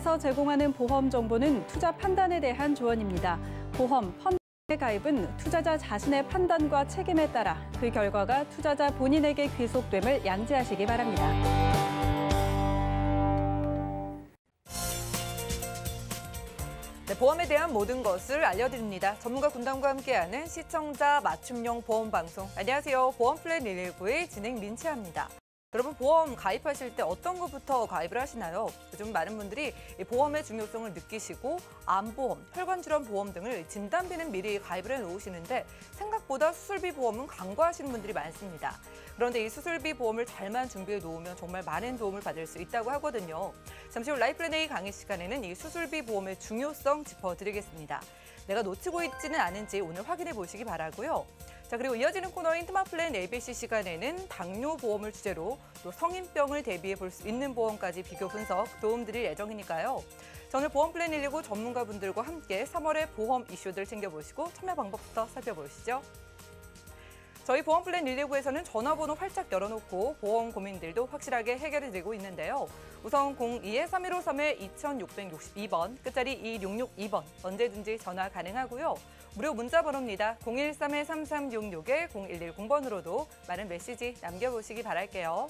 보험회사에서 제공하는 보험 정보는 투자 판단에 대한 조언입니다. 보험, 펀드의 가입은 투자자 자신의 판단과 책임에 따라 그 결과가 투자자 본인에게 귀속됨을 양지하시기 바랍니다. 네, 보험에 대한 모든 것을 알려드립니다. 전문가 군단과 함께하는 시청자 맞춤형 보험 방송. 안녕하세요. 보험 플랜 119의 진행 민채입니다 여러분 보험 가입하실 때 어떤 것부터 가입을 하시나요? 요즘 많은 분들이 보험의 중요성을 느끼시고 암보험, 혈관질환 보험 등을 진단비는 미리 가입을 해놓으시는데 생각보다 수술비 보험은 간과하시는 분들이 많습니다. 그런데 이 수술비 보험을 잘만 준비해 놓으면 정말 많은 도움을 받을 수 있다고 하거든요. 잠시 후 라이프 레네이 강의 시간에는 이 수술비 보험의 중요성 짚어드리겠습니다. 내가 놓치고 있지는 않은지 오늘 확인해 보시기 바라고요. 자 그리고 이어지는 코너인 트마플랜 ABC 시간에는 당뇨 보험을 주제로 또 성인병을 대비해 볼 수 있는 보험까지 비교 분석 도움드릴 예정이니까요. 저는 보험플랜 119 전문가분들과 함께 3월의 보험 이슈들 챙겨보시고 참여 방법부터 살펴보시죠. 저희 보험 플랜 리대구에서는 전화번호 활짝 열어놓고 보험 고민들도 확실하게 해결이되고 있는데요. 우선 02-3153-2662번, 끝자리 2662번 언제든지 전화 가능하고요. 무료 문자 번호입니다. 013-3366-0110번으로도 많은 메시지 남겨보시기 바랄게요.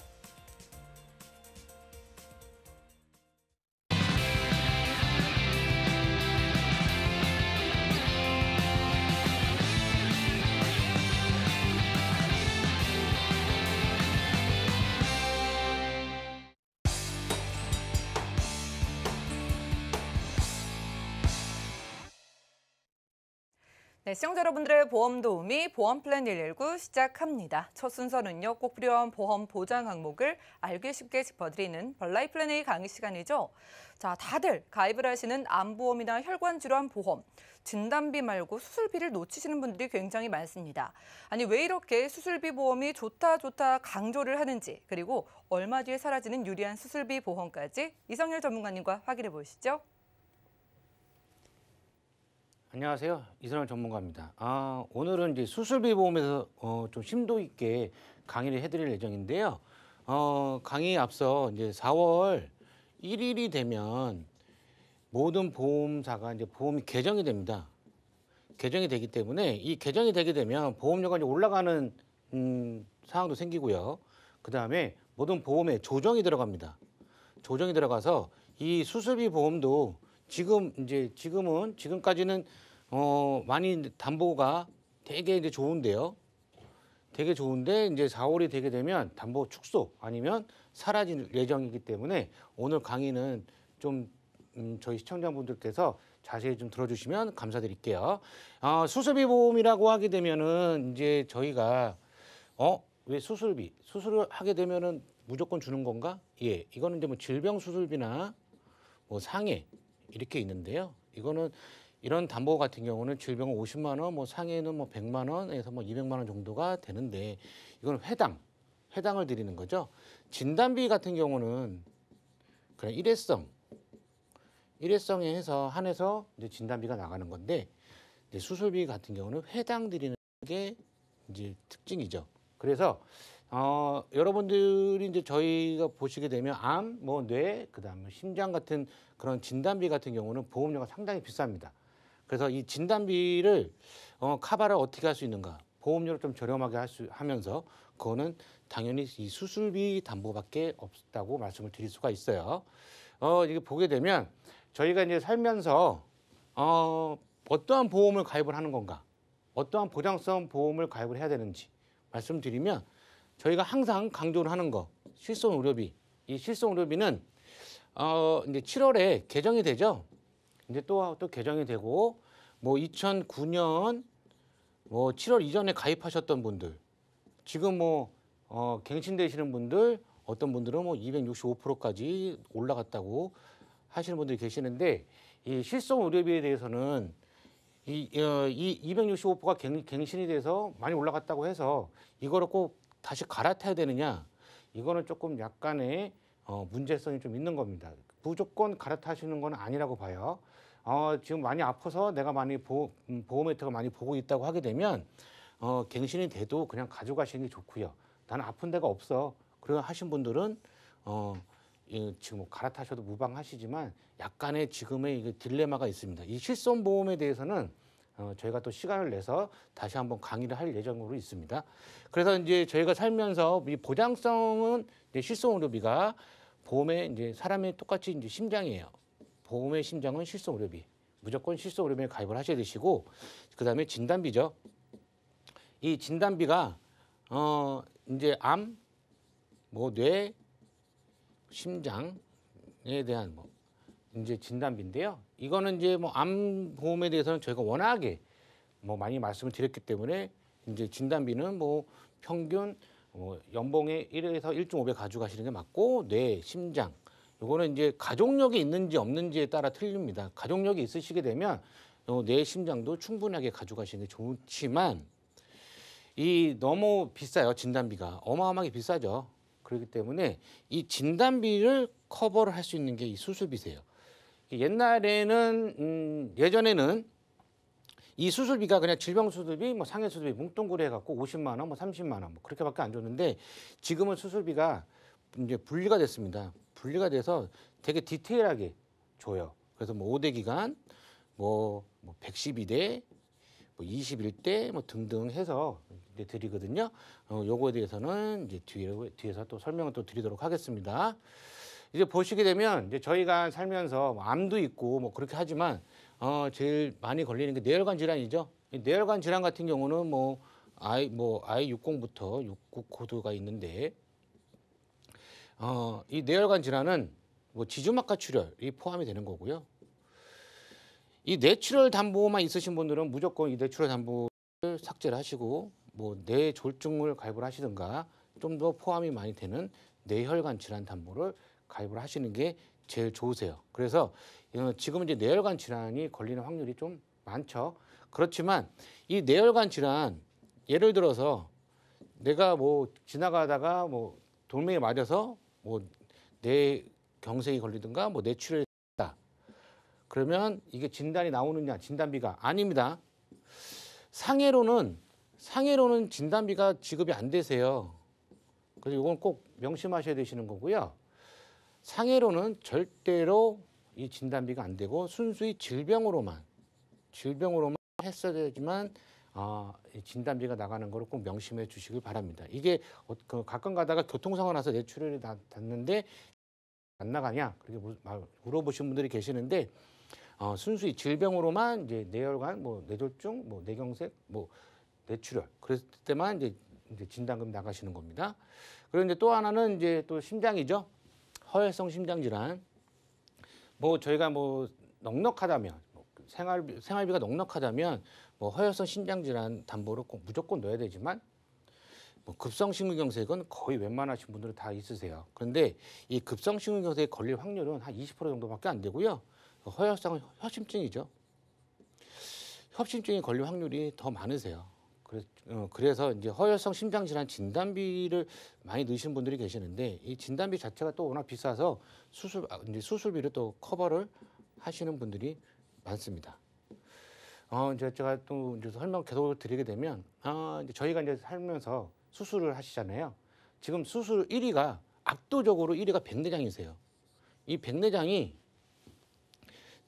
네, 시청자 여러분들의 보험 도우미 보험 플랜 119 시작합니다. 첫 순서는요. 꼭 필요한 보험 보장 항목을 알기 쉽게 짚어드리는 벌라이 플랜 A 강의 시간이죠. 자, 다들 가입을 하시는 암보험이나 혈관질환 보험, 진단비 말고 수술비를 놓치시는 분들이 굉장히 많습니다. 아니 왜 이렇게 수술비 보험이 좋다 좋다 강조를 하는지 그리고 얼마 뒤에 사라지는 유리한 수술비 보험까지 이성열 전문가님과 확인해 보시죠. 안녕하세요. 이사람 전문가입니다. 아, 오늘은 이제 수술비 보험에서 어, 좀 심도 있게 강의를 해드릴 예정인데요. 어, 강의 앞서 이제 4월 1일이 되면 모든 보험사가 이제 보험이 개정이 됩니다. 개정이 되기 때문에 이 개정이 되게 되면 보험료가 이제 올라가는 음, 사항도 생기고요. 그 다음에 모든 보험에 조정이 들어갑니다. 조정이 들어가서 이 수술비 보험도 지금 이제 지금은 지금까지는 어 많이 담보가 되게 이제 좋은데요. 되게 좋은데 이제 4월이 되게 되면 담보 축소 아니면 사라질 예정이기 때문에 오늘 강의는 좀 음, 저희 시청자분들께서 자세히 좀 들어주시면 감사드릴게요. 어, 아, 수술비 보험이라고 하게 되면은 이제 저희가 어왜 수술비 수술을 하게 되면은 무조건 주는 건가? 예, 이거는 이제 뭐 질병 수술비나 뭐 상해 이렇게 있는데요. 이거는 이런 담보 같은 경우는 질병은 50만 원, 뭐 상해는 뭐 100만 원에서 뭐 200만 원 정도가 되는데 이거는 회당, 회당을 드리는 거죠. 진단비 같은 경우는 그냥 일회성, 일회성에 해서 한해서 이제 진단비가 나가는 건데 이제 수술비 같은 경우는 회당 드리는 게 이제 특징이죠. 그래서 어, 여러분들이 이제 저희가 보시게 되면 암, 뭐 뇌, 그다음에 심장 같은 그런 진단비 같은 경우는 보험료가 상당히 비쌉니다. 그래서 이 진단비를 어, 카바를 어떻게 할 수 있는가? 보험료를 좀 저렴하게 할 수, 하면서 그거는 당연히 이 수술비 담보밖에 없다고 말씀을 드릴 수가 있어요. 어, 이게 보게 되면 저희가 이제 살면서 어, 어떠한 보험을 가입을 하는 건가? 어떠한 보장성 보험을 가입을 해야 되는지 말씀드리면 저희가 항상 강조를 하는 거 실손 의료비. 이 실손 의료비는 어 이제 7월에 개정이 되죠. 이제 또또 또 개정이 되고 뭐 2009년 뭐 7월 이전에 가입하셨던 분들 지금 뭐 어, 갱신되시는 분들 어떤 분들은 뭐 265%까지 올라갔다고 하시는 분들이 계시는데 이 실손 의료비에 대해서는 이, 어, 이 265%가 갱, 갱신이 돼서 많이 올라갔다고 해서 이거를 꼭 다시 갈아타야 되느냐 이거는 조금 약간의 어, 문제성이 좀 있는 겁니다. 무조건 갈아타시는 건 아니라고 봐요. 어, 지금 많이 아파서 내가 많이 보, 음, 보험 혜택을 많이 보고 있다고 하게 되면 어, 갱신이 돼도 그냥 가져가시는 게 좋고요. 나는 아픈 데가 없어. 그래 하신 분들은 어, 이, 지금 뭐 갈아타셔도 무방하시지만 약간의 지금의 이 딜레마가 있습니다. 이 실손 보험에 대해서는 어, 저희가 또 시간을 내서 다시 한번 강의를 할 예정으로 있습니다. 그래서 이제 저희가 살면서 이 보장성은 이제 실손의료비가 보험의 이제 사람의 똑같이 이제 심장이에요. 보험의 심장은 실손의료비. 무조건 실손의료비에 가입을 하셔야 되시고 그다음에 진단비죠. 이 진단비가 어 이제 암, 뭐 뇌, 심장에 대한 뭐 이제 진단비인데요. 이거는 이제 뭐 암 보험에 대해서는 저희가 워낙에 뭐 많이 말씀을 드렸기 때문에 이제 진단비는 뭐 평균 뭐 연봉의 1에서 1.5배 가져가시는 게 맞고 뇌, 심장 요거는 이제 가족력이 있는지 없는지에 따라 틀립니다. 가족력이 있으시게 되면 어, 뇌, 심장도 충분하게 가져가시는 게 좋지만 이 너무 비싸요 진단비가 어마어마하게 비싸죠. 그렇기 때문에 이 진단비를 커버를 할 수 있는 게 이 수술비세요. 옛날에는 음, 예전에는 이 수술비가 그냥 질병 수술비, 뭐 상해 수술비 뭉뚱그려 해갖고 50만 원, 뭐 30만 원, 뭐 그렇게밖에 안 줬는데 지금은 수술비가 이제 분리가 됐습니다. 분리가 돼서 되게 디테일하게 줘요. 그래서 뭐 5대 기간, 뭐, 뭐 112대, 뭐 21대 뭐 등등 해서 이제 드리거든요. 어, 요거에 대해서는 이제 뒤에, 뒤에서 또 설명을 또 드리도록 하겠습니다. 이제 보시게 되면 이제 저희가 살면서 뭐 암도 있고 뭐 그렇게 하지만 어 제일 많이 걸리는 게 뇌혈관 질환이죠. 뇌혈관 질환 같은 경우는 뭐 아이 뭐 아이 육공부터 육구 코드가 있는데 어 이 뇌혈관 질환은 뭐 지주막과 출혈이 포함이 되는 거고요. 이 뇌출혈 담보만 있으신 분들은 무조건 이 뇌출혈 담보를 삭제를 하시고 뭐 뇌졸중을 가입을 하시든가 좀 더 포함이 많이 되는 뇌혈관 질환 담보를 가입을 하시는 게 제일 좋으세요. 그래서 지금 이제 뇌혈관 질환이 걸리는 확률이 좀 많죠. 그렇지만 이 뇌혈관 질환 예를 들어서 내가 뭐 지나가다가 뭐 돌멩이 맞아서 뭐뇌 경색이 걸리든가 뭐 뇌출혈 했다. 그러면 이게 진단이 나오느냐 진단비가 아닙니다. 상해로는 상해로는 진단비가 지급이 안 되세요. 그래서 이건 꼭 명심하셔야 되시는 거고요. 상해로는 절대로 이 진단비가 안 되고 순수히 질병으로만 질병으로만 했어야 되지만 아, 진단비가 나가는 거를 꼭 명심해 주시길 바랍니다. 이게 어, 그 가끔 가다가 교통사고 나서 내 출혈이 났는데 안 나가냐 그렇게 물어보신 분들이 계시는데 어, 순수히 질병으로만 이제 뇌혈관, 뭐 뇌졸중, 뭐 뇌경색, 뭐 뇌출혈 그랬을 때만 이제, 이제 진단금 나가시는 겁니다. 그리고 이제 또 하나는 이제 또 심장이죠. 허혈성 심장질환 뭐 저희가 뭐 넉넉하다면 뭐 생활비 생활비가 넉넉하다면 뭐 허혈성 심장질환 담보를 꼭 무조건 넣어야 되지만 뭐 급성심근경색은 거의 웬만하신 분들은 다 있으세요. 그런데 이 급성심근경색에 걸릴 확률은 한 20% 정도밖에 안 되고요. 그 허혈성 은 협심증이죠. 협심증이 걸릴 확률이 더 많으세요. 그래, 어, 그래서 이제 허혈성 심장질환 진단비를 많이 넣으신 분들이 계시는데 이 진단비 자체가 또 워낙 비싸서 수술 아, 이제 수술비를또 커버를 하시는 분들이 많습니다. 어 이제 제가 또 이제 설명 계속 드리게 되면 아 이제 저희가 이제 살면서 수술을 하시잖아요. 지금 수술 1위가 압도적으로 1위가 백내장이세요. 이 백내장이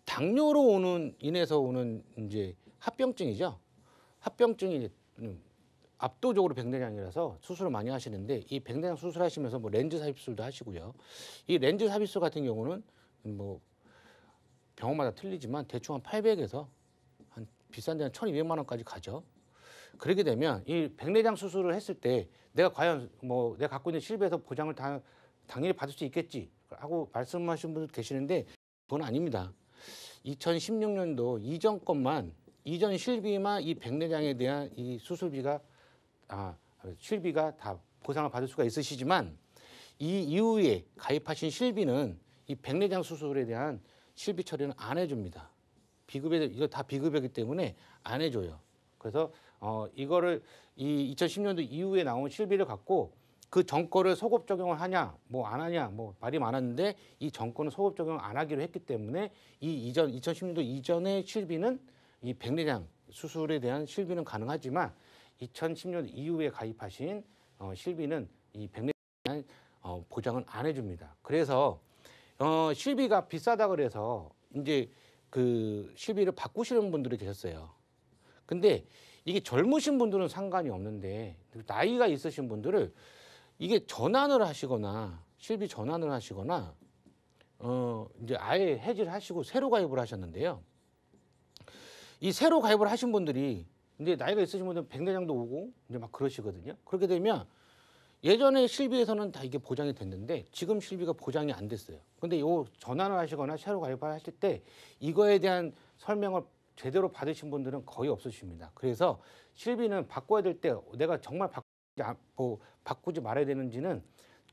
당뇨로 오는 인해서 오는 이제 합병증이죠. 합병증이 음, 압도적으로 백내장이라서 수술을 많이 하시는데 이 백내장 수술하시면서 뭐 렌즈 삽입술도 하시고요. 이 렌즈 삽입술 같은 경우는 뭐 병원마다 틀리지만 대충 한 800에서 한 비싼 데는 1,200만 원까지 가죠. 그렇게 되면 이 백내장 수술을 했을 때 내가 과연 뭐 내가 갖고 있는 실비에서 보장을 다 당연히 받을 수 있겠지 하고 말씀하신 분들 계시는데 그건 아닙니다. 2016년도 이전 것만 이전 실비만 이 백내장에 대한 이 수술비가 아 실비가 다 보상을 받을 수가 있으시지만 이 이후에 가입하신 실비는 이 백내장 수술에 대한 실비 처리는 안 해줍니다. 비급여 이거 다 비급여기 때문에 안 해줘요. 그래서 어 이거를 이 2010년도 이후에 나온 실비를 갖고 그 정권을 소급 적용을 하냐 뭐 안 하냐 뭐 말이 많았는데 이 정권은 소급 적용 안 하기로 했기 때문에 이 이전 2010년도 이전의 실비는 이 백내장 수술에 대한 실비는 가능하지만 2010년 이후에 가입하신 어, 실비는 이백내장 어, 보장은 안 해줍니다. 그래서 어, 실비가 비싸다 그래서 이제 그 실비를 바꾸시는 분들이 계셨어요. 근데 이게 젊으신 분들은 상관이 없는데 나이가 있으신 분들을 이게 전환을 하시거나 실비 전환을 하시거나 어 이제 아예 해지를 하시고 새로 가입을 하셨는데요. 이 새로 가입을 하신 분들이 근데 나이가 있으신 분들은 백내장도 오고 이제 막 그러시거든요. 그렇게 되면 예전에 실비에서는 다 이게 보장이 됐는데 지금 실비가 보장이 안 됐어요. 근데 요 전환을 하시거나 새로 가입을 하실 때 이거에 대한 설명을 제대로 받으신 분들은 거의 없으십니다. 그래서 실비는 바꿔야 될 때 내가 정말 바꾸지, 아, 뭐 바꾸지 말아야 되는지는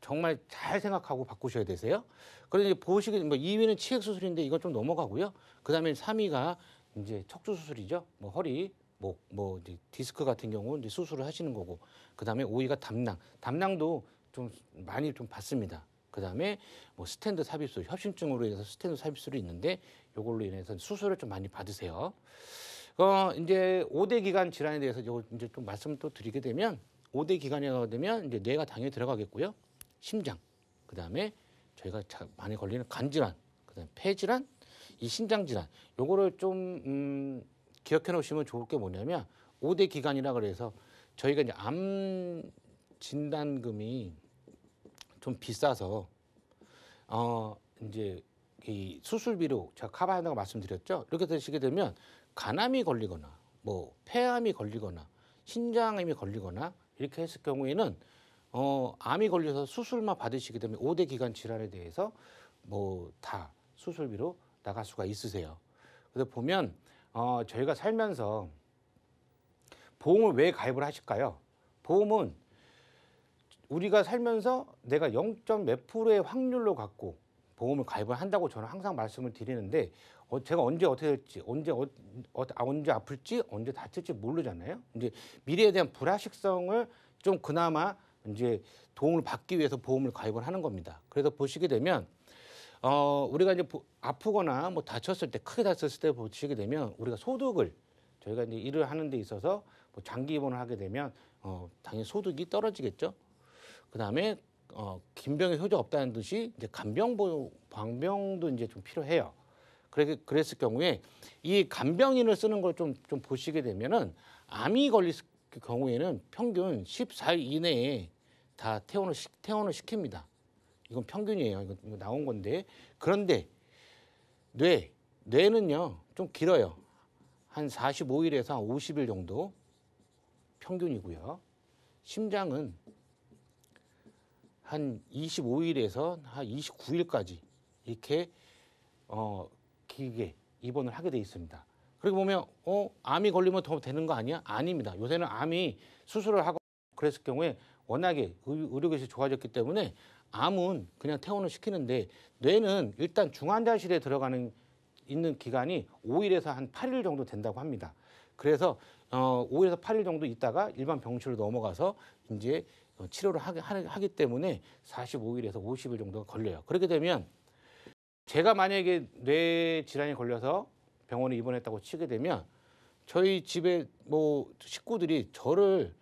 정말 잘 생각하고 바꾸셔야 되세요. 그런데 보시기뭐 2위는 치액 수술인데 이건 좀 넘어가고요. 그다음에 3위가 이제 척추 수술이죠. 뭐 허리, 목, 뭐, 뭐 이제 디스크 같은 경우 이제 수술을 하시는 거고 그 다음에 오이가 담낭, 담낭도 좀 많이 좀 봤습니다. 그 다음에 뭐 스탠드 삽입술, 협심증으로 인해서 스탠드 삽입술이 있는데 요걸로 인해서 수술을 좀 많이 받으세요. 어, 이제 오대 기관 질환에 대해서 요 이제 좀 말씀 을또 드리게 되면 오대 기관이라고 되면 이제 뇌가 당연히 들어가겠고요. 심장, 그 다음에 저희가 많이 걸리는 간 질환, 그 다음에 폐 질환, 이 신장 질환 요거를 좀 음, 기억해 놓으시면 좋을 게 뭐냐면 오대 기간이라 그래서 저희가 이제 암 진단금이 좀 비싸서 어 이제 이 수술비로 제가 카바야 한다고 말씀드렸죠. 이렇게 되시게 되면 간암이 걸리거나 뭐 폐암이 걸리거나 신장암이 걸리거나 이렇게 했을 경우에는 어 암이 걸려서 수술만 받으시게 되면 오대 기간 질환에 대해서 뭐 다 수술비로 나갈 수가 있으세요. 그래서 보면 어, 저희가 살면서 보험을 왜 가입을 하실까요? 보험은 우리가 살면서 내가 0. 몇 프로의 확률로 갖고 보험을 가입을 한다고 저는 항상 말씀을 드리는데 어, 제가 언제 어떻게 될지 언제 어, 어, 아, 언제 아플지 언제 다칠지 모르잖아요. 이제 미래에 대한 불확실성을 좀 그나마 이제 도움을 받기 위해서 보험을 가입을 하는 겁니다. 그래서 보시게 되면 어, 우리가 이제 아프거나 뭐 다쳤을 때 크게 다쳤을 때 보시게 되면 우리가 소득을 저희가 이제 일을 하는 데 있어서 뭐 장기 입원을 하게 되면 어, 당연히 소득이 떨어지겠죠. 그다음에 어, 김병의 효자 없다는 듯이 이제 간병 보 방병도 이제 좀 필요해요. 그렇게 그랬을 경우에 이 간병인을 쓰는 걸 좀 좀 보시게 되면은 암이 걸릴 경우에는 평균 14일 이내에 다 퇴원을, 퇴원을 시킵니다. 이건 평균이에요. 이거, 나온 건데 그런데 뇌 뇌는요 좀 길어요. 한 45일에서 한 50일 정도 평균이고요. 심장은 한 25일에서 한 29일까지 이렇게 어 길게 입원을 하게 돼 있습니다. 그리고 보면 어 암이 걸리면 더 되는 거 아니야? 아닙니다. 요새는 암이 수술을 하고 그랬을 경우에 워낙에 의료기술이 좋아졌기 때문에 암은 그냥 퇴원을 시키는데 뇌는 일단 중환자실에 들어가는 있는 기간이 5일에서 한 8일 정도 된다고 합니다. 그래서 어 5일에서 8일 정도 있다가 일반 병실로 넘어가서 이제 어, 치료를 하기, 하기 때문에 45일에서 50일 정도가 걸려요. 그렇게 되면 제가 만약에 뇌 질환이 걸려서 병원에 입원했다고 치게 되면 저희 집에 뭐 식구들이 저를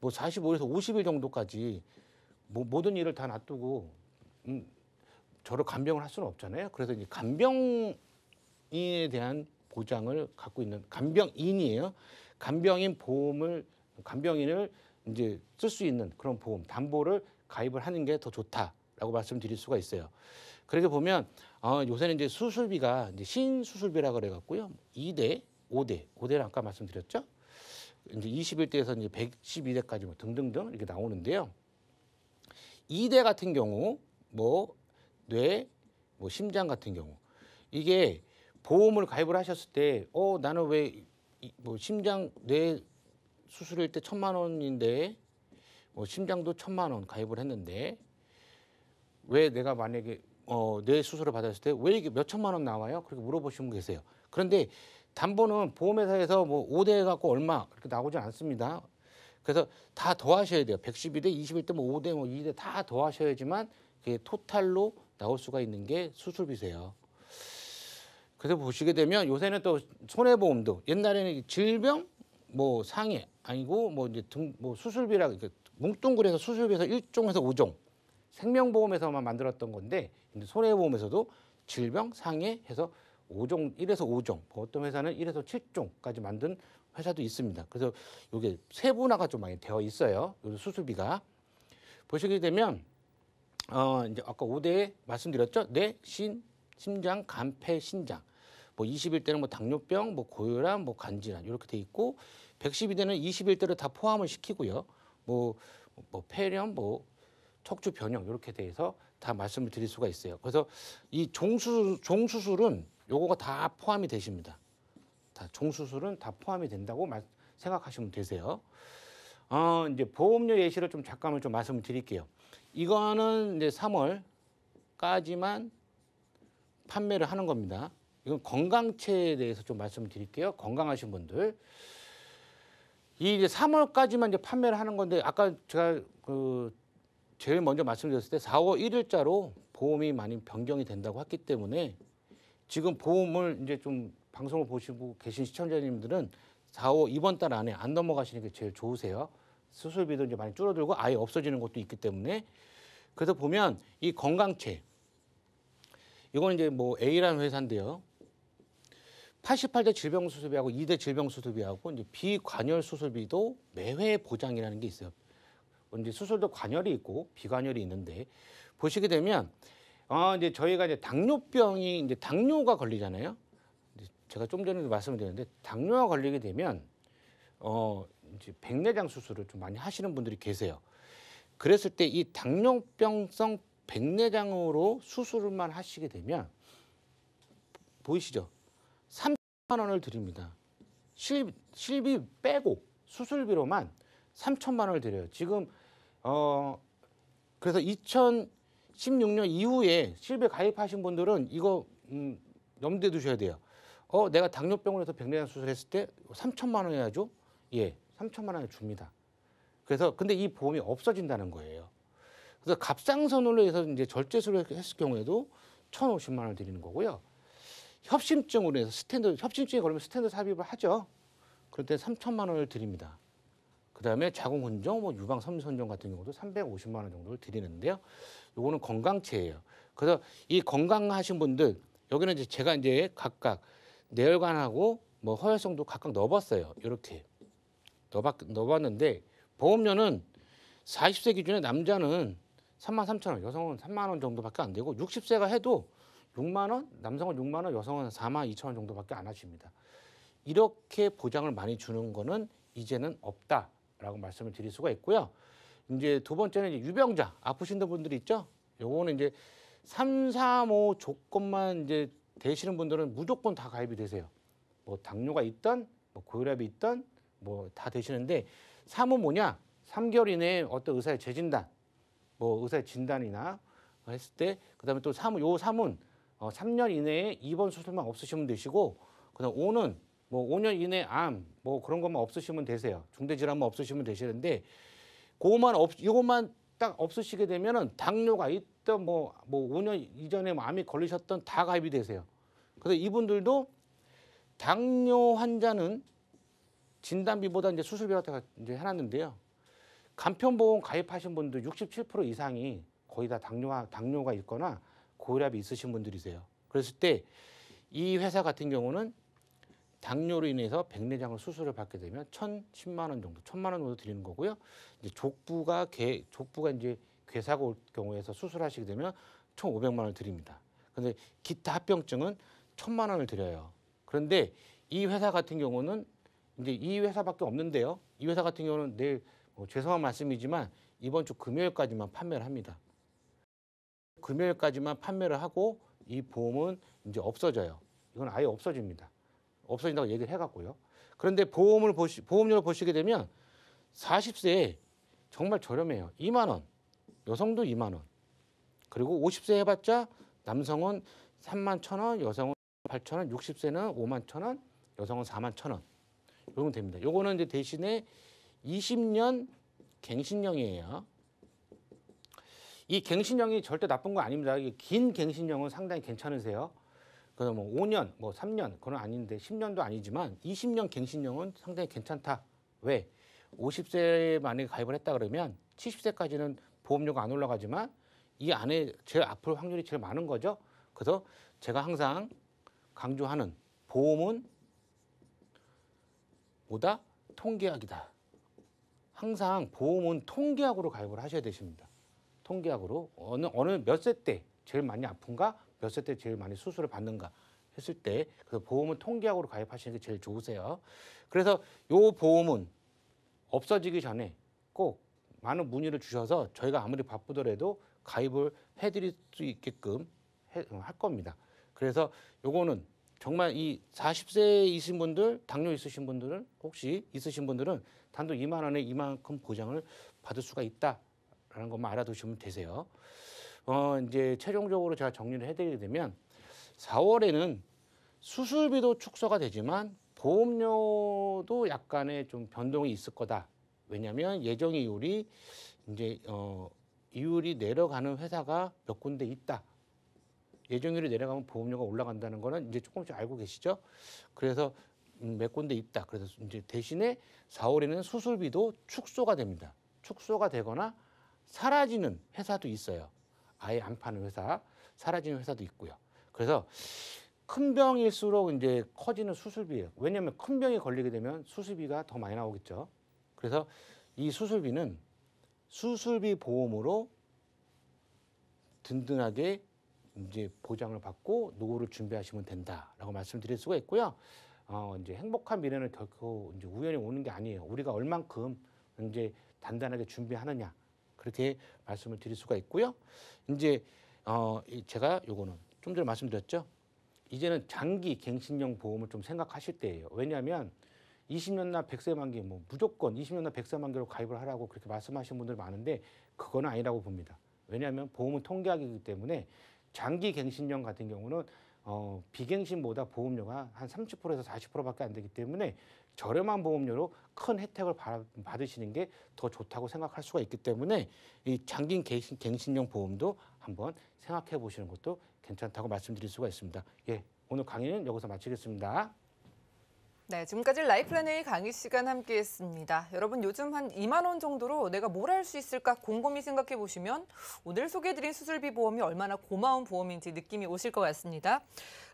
뭐 45에서 50일 정도까지 뭐 모든 일을 다 놔두고 음, 저를 간병을 할 수는 없잖아요. 그래서 이제 간병인에 대한 보장을 갖고 있는 간병인이에요. 간병인 보험을 간병인을 이제 쓸 수 있는 그런 보험 담보를 가입을 하는 게 더 좋다라고 말씀드릴 수가 있어요. 그렇게 보면 어, 요새는 이제 수술비가 이제 신수술비라 그래 갖고요. 2대, 5대, 5대를 아까 말씀드렸죠. 이제 21대에서 이제 112대까지 뭐 등등등 이렇게 나오는데요. 이대 같은 경우 뭐 뇌, 뭐 심장 같은 경우 이게 보험을 가입을 하셨을 때 어 나는 왜 뭐 심장 뇌 수술일 때 천만 원인데 뭐 심장도 천만 원 가입을 했는데 왜 내가 만약에 어, 뇌 수술을 받았을 때 왜 이게 몇 천만 원 나와요? 그렇게 물어보시면 계세요. 그런데 담보는 보험회사에서 뭐 5대 갖고 얼마 그렇게 나오지 않습니다. 그래서 다 더하셔야 돼요. 112대 21대 뭐 5대 뭐 2대 다 더하셔야지만 그게 토탈로 나올 수가 있는 게 수술비세요. 그래서 보시게 되면 요새는 또 손해보험도 옛날에는 질병 뭐 상해 아니고 뭐 이제 등뭐 수술비라 이렇게 뭉뚱그려서 수술비에서 일종에서오종 생명보험에서만 만들었던 건데 손해보험에서도 질병 상해 해서 오종일에서오종 뭐 어떤 회사는 일에서칠종까지 만든 회사도 있습니다. 그래서 이게 세분화가 좀 많이 되어 있어요. 요 수수비가. 보시게 되면, 어, 이제 아까 5대 말씀드렸죠? 뇌, 네, 신, 심장, 간, 폐, 신장. 뭐 21대는 뭐 당뇨병, 뭐 고혈압, 뭐 간질환 이렇게 돼 있고 112대는 21대를 다 포함을 시키고요. 뭐, 뭐 폐렴, 뭐 척추 변형 이렇게 돼서 다 말씀을 드릴 수가 있어요. 그래서 이 종수 종수술은 요거가 다 포함이 되십니다. 다 종수술은 다 포함이 된다고 생각하시면 되세요. 어, 이제 보험료 예시를 좀 잠깐만 좀 말씀을 드릴게요. 이거는 이제 3월까지만 판매를 하는 겁니다. 이건 건강체에 대해서 좀 말씀을 드릴게요. 건강하신 분들. 이 이제 3월까지만 이제 판매를 하는 건데 아까 제가 그 제일 먼저 말씀드렸을 때 4월 1일자로 보험이 많이 변경이 된다고 했기 때문에 지금 보험을 이제 좀 방송을 보시고 계신 시청자님들은 4, 5 이번 달 안에 안 넘어가시는 게 제일 좋으세요. 수술비도 이제 많이 줄어들고 아예 없어지는 것도 있기 때문에 그래서 보면 이 건강체 이건 이제 뭐 A라는 회사인데요. 88대 질병 수술비하고 2대 질병 수술비하고 이제 비관열 수술비도 매회 보장이라는 게 있어요. 이제 수술도 관열이 있고 비관열이 있는데 보시게 되면 아 이제 저희가 이제 당뇨병이 이제 당뇨가 걸리잖아요. 제가 좀 전에도 말씀드렸는데 당뇨와 걸리게 되면 어 이제 백내장 수술을 좀 많이 하시는 분들이 계세요. 그랬을 때 이 당뇨병성 백내장으로 수술만 하시게 되면 보이시죠? 3만 원을 드립니다. 실, 실비 빼고 수술비로만 3천만 원을 드려요. 지금 어 그래서 2016년 이후에 실비 가입하신 분들은 이거 음, 염두에 두셔야 돼요. 어, 내가 당뇨병원에서 백내장 수술했을 때 3천만 원해야죠 예, 3천만 원을 줍니다. 그래서 근데 이 보험이 없어진다는 거예요. 그래서 갑상선으로 해서 이제 절제술을 했을 경우에도 1,050만 원을 드리는 거고요. 협심증으로 해서 스탠드 협심증에 걸리면 스탠드 삽입을 하죠. 그럴 때 3천만 원을 드립니다. 그다음에 자궁혼종, 뭐 유방 섬유선종 같은 경우도 350만 원 정도를 드리는데요. 요거는 건강체예요. 그래서 이 건강하신 분들 여기는 이제 제가 이제 각각 내혈관하고 뭐 허혈성도 각각 넣어봤어요. 이렇게 넣어봤, 넣어봤는데 보험료는 40세 기준에 남자는 3만 3천 원, 여성은 3만 원 정도밖에 안 되고 60세가 해도 6만 원, 남성은 6만 원, 여성은 4만 2천 원 정도밖에 안 하십니다. 이렇게 보장을 많이 주는 거는 이제는 없다라고 말씀을 드릴 수가 있고요. 이제 두 번째는 이제 유병자 아프신 분들 있죠. 요거는 이제 3, 4, 5 조건만 이제 되시는 분들은 무조건 다 가입이 되세요. 뭐 당뇨가 있던, 뭐 고혈압이 있던, 뭐 다 되시는데 삼은 뭐냐? 3개월 이내에 어떤 의사의 재진단, 뭐 의사의 진단이나 했을 때 그다음에 또 3은 요 3은 어 3년 이내에 입원 수술만 없으시면 되시고 그다음 5는 뭐 5년 이내 암뭐 그런 것만 없으시면 되세요. 중대 질환만 없으시면 되시는데 그것만 없 이것만 딱 없으시게 되면은 당뇨가 있 있던 뭐, 뭐 5년 이전에 뭐 암이 걸리셨던 다 가입이 되세요. 그래서 이분들도 당뇨 환자는 진단비보다 이제 수술비가 이제 해놨는데요. 간편보험 가입하신 분들 67% 이상이 거의 다 당뇨가, 당뇨가 있거나 고혈압이 있으신 분들이세요. 그랬을 때 이 회사 같은 경우는 당뇨로 인해서 백내장을 수술을 받게 되면 천십만원 정도, 천만원 정도 드리는 거고요. 이제 족부가 개, 족부가 이제 괴사고 올 경우에서 수술하시게 되면 총 500만 원을 드립니다. 그런데 기타 합병증은 1000만 원을 드려요. 그런데 이 회사 같은 경우는 이제 이 회사밖에 없는데요. 이 회사 같은 경우는 내일 뭐 죄송한 말씀이지만 이번 주 금요일까지만 판매를 합니다. 금요일까지만 판매를 하고 이 보험은 이제 없어져요. 이건 아예 없어집니다. 없어진다고 얘기를 해갖고요. 그런데 보험을 보시, 보험료를 보시게 되면 40세에 정말 저렴해요. 2만 원. 여성도 2만 원. 그리고 50세 해봤자 남성은 3만 천 원, 여성은 8천 원, 60세는 5만 천 원, 여성은 4만 천 원. 요건 됩니다. 요거는 이제 대신에 20년 갱신형이에요. 이 갱신형이 절대 나쁜 거 아닙니다. 긴 갱신형은 상당히 괜찮으세요. 그래서 뭐 5년, 뭐 3년, 그건 아닌데 10년도 아니지만 20년 갱신형은 상당히 괜찮다. 왜? 50세 만에 약 가입을 했다 그러면 70세까지는 보험료가 안 올라가지만 이 안에 제 앞으로 확률이 제일 많은 거죠. 그래서 제가 항상 강조하는 보험은 뭐다? 통계학이다. 항상 보험은 통계학으로 가입을 하셔야 되십니다. 통계학으로 어느 어느 몇 세 때 제일 많이 아픈가, 몇 세 때 제일 많이 수술을 받는가 했을 때 그래서 보험은 통계학으로 가입하시는 게 제일 좋으세요. 그래서 요 보험은 없어지기 전에 꼭 많은 문의를 주셔서 저희가 아무리 바쁘더라도 가입을 해드릴 수 있게끔 해, 어, 할 겁니다. 그래서 요거는 정말 이 40세이신 분들, 당뇨 있으신 분들은 혹시 있으신 분들은 단돈 2만 원에 이만큼 보장을 받을 수가 있다라는 것만 알아두시면 되세요. 어, 이제 최종적으로 제가 정리를 해드리게 되면 4월에는 수술비도 축소가 되지만 보험료도 약간의 좀 변동이 있을 거다. 왜냐하면 예정 이율이 이제 어 이율이 내려가는 회사가 몇 군데 있다. 예정이율이 내려가면 보험료가 올라간다는 거는 이제 조금씩 알고 계시죠? 그래서 음, 몇 군데 있다. 그래서 이제 대신에 4월에는 수술비도 축소가 됩니다. 축소가 되거나 사라지는 회사도 있어요. 아예 안 파는 회사, 사라지는 회사도 있고요. 그래서 큰 병일수록 이제 커지는 수술비예요. 왜냐하면 큰 병이 걸리게 되면 수술비가 더 많이 나오겠죠. 그래서 이 수술비는 수술비 보험으로 든든하게 이제 보장을 받고 노후를 준비하시면 된다라고 말씀드릴 수가 있고요. 어, 이제 행복한 미래는 결코 이제 우연히 오는 게 아니에요. 우리가 얼만큼 이제 단단하게 준비하느냐 그렇게 말씀을 드릴 수가 있고요. 이제 어, 제가 요거는 좀 전에 말씀드렸죠. 이제는 장기 갱신형 보험을 좀 생각하실 때예요. 왜냐하면 20년나 100세 만기 뭐 무조건 20년나 100세 만기로 가입을 하라고 그렇게 말씀하시는 분들 많은데 그건 아니라고 봅니다. 왜냐하면 보험은 통계학이기 때문에 장기 갱신형 같은 경우는 어, 비갱신보다 보험료가 한 30%에서 40%밖에 안 되기 때문에 저렴한 보험료로 큰 혜택을 받으시는 게 더 좋다고 생각할 수가 있기 때문에 이 장기 갱신, 갱신형 보험도 한번 생각해 보시는 것도 괜찮다고 말씀드릴 수가 있습니다. 예, 오늘 강의는 여기서 마치겠습니다. 네, 지금까지 라이플랜의 강의 시간 함께했습니다. 여러분 요즘 한 2만 원 정도로 내가 뭘 할 수 있을까 곰곰이 생각해 보시면 오늘 소개해드린 수술비 보험이 얼마나 고마운 보험인지 느낌이 오실 것 같습니다.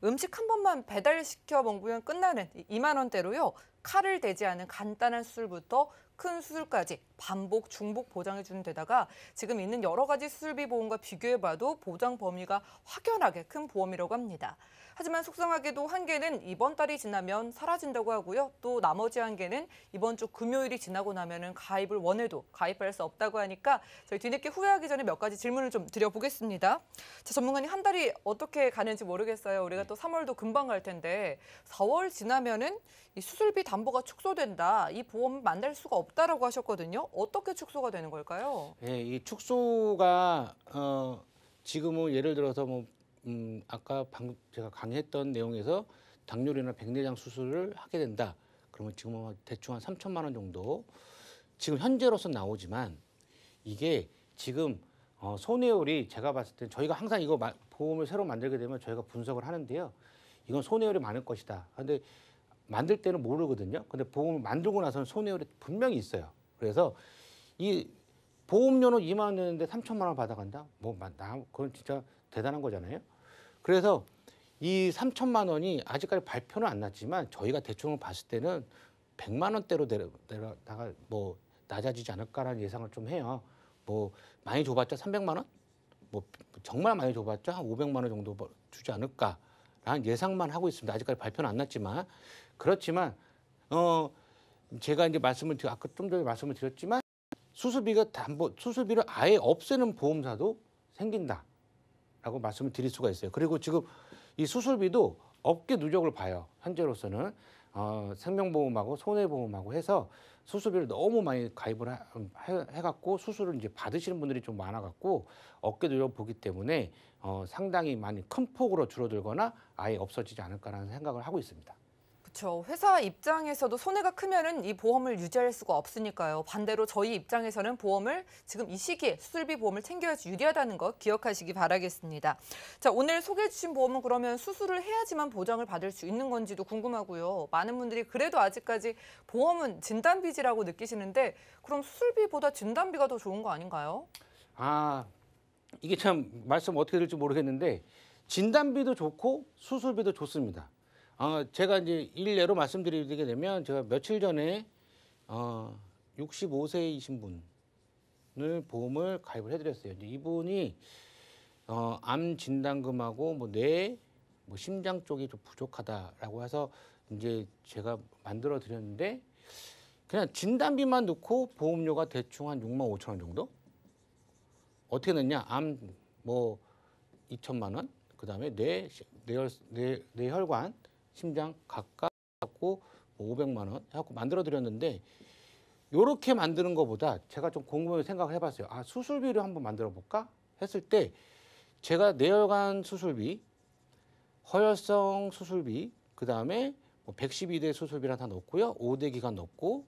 음식 한 번만 배달시켜 먹으면 끝나는 2만 원대로요. 칼을 대지 않은 간단한 수술부터 큰 수술까지 반복, 중복 보장해 주는 데다가 지금 있는 여러 가지 수술비 보험과 비교해봐도 보장 범위가 확연하게 큰 보험이라고 합니다. 하지만 속상하게도 한 개는 이번 달이 지나면 사라진다고 하고요. 또 나머지 한 개는 이번 주 금요일이 지나고 나면은 가입을 원해도 가입할 수 없다고 하니까 저희 뒤늦게 후회하기 전에 몇 가지 질문을 좀 드려보겠습니다. 자, 전문가님 한 달이 어떻게 가는지 모르겠어요. 우리가 또 3월도 금방 갈 텐데 4월 지나면은 이 수술비 담보가 축소된다. 이 보험 만날 수가 없다라고 하셨거든요. 어떻게 축소가 되는 걸까요? 예, 이 축소가 어 지금은 예를 들어서 뭐 음, 아까 방, 제가 강의했던 내용에서 당뇨류나 백내장 수술을 하게 된다. 그러면 지금 대충 한 3천만 원 정도 지금 현재로서 나오지만 이게 지금 어, 손해율이 제가 봤을 때 저희가 항상 이거 마, 보험을 새로 만들게 되면 저희가 분석을 하는데요. 이건 손해율이 많을 것이다. 근데 만들 때는 모르거든요. 근데 보험을 만들고 나서는 손해율이 분명히 있어요. 그래서 이 보험료는 2만 원이는데 3천만 원 받아간다? 뭐, 나, 그건 진짜 대단한 거잖아요. 그래서 이 3천만 원이 아직까지 발표는 안 났지만 저희가 대충 봤을 때는 100만 원대로 내려다가 뭐 낮아지지 않을까라는 예상을 좀 해요. 뭐 많이 줘봤자 300만 원? 뭐 정말 많이 줘봤자 한 500만 원 정도 주지 않을까라는 예상만 하고 있습니다. 아직까지 발표는 안 났지만 그렇지만 어 제가 이제 말씀을 드려 아까 좀 전에 말씀을 드렸지만 수수비가 담보 수수비를 아예 없애는 보험사도 생긴다. 라고 말씀을 드릴 수가 있어요. 그리고 지금 이 수술비도 업계 누적을 봐요. 현재로서는 어, 생명보험하고 손해보험하고 해서 수술비를 너무 많이 가입을 하, 음, 해, 갖고 수술을 이제 받으시는 분들이 좀 많아갖고 어깨 누적 보기 때문에 어, 상당히 많이 큰 폭으로 줄어들거나 아예 없어지지 않을까라는 생각을 하고 있습니다. 그렇죠. 회사 입장에서도 손해가 크면은 이 보험을 유지할 수가 없으니까요. 반대로 저희 입장에서는 보험을 지금 이 시기에 수술비 보험을 챙겨야지 유리하다는 것 기억하시기 바라겠습니다. 자, 오늘 소개해 주신 보험은 그러면 수술을 해야지만 보장을 받을 수 있는 건지도 궁금하고요. 많은 분들이 그래도 아직까지 보험은 진단비지라고 느끼시는데 그럼 수술비보다 진단비가 더 좋은 거 아닌가요? 아, 이게 참 말씀 어떻게 될지 모르겠는데 진단비도 좋고 수술비도 좋습니다. 어, 제가 이제 일례로 말씀드리게 되면 제가 며칠 전에 어, 65세이신 분을 보험을 가입을 해드렸어요. 이제 이분이 어, 암 진단금하고 뭐 뇌, 뭐 심장 쪽이 좀 부족하다라고 해서 이제 제가 만들어 드렸는데 그냥 진단비만 넣고 보험료가 대충 한 6만 5천 원 정도? 어떻게 넣냐? 암 뭐 2천만 원, 그 다음에 뇌, 뇌혈, 뇌, 뇌혈관 심장 각각 갖고 뭐 500만 원 해갖고 만들어 드렸는데 요렇게 만드는 것보다 제가 좀 궁금해서 생각을 해봤어요. 아 수술비를 한번 만들어 볼까 했을 때 제가 내혈관 수술비, 허혈성 수술비, 그 다음에 뭐 112대 수술비랑 다 넣고요, 5대 기간 넣고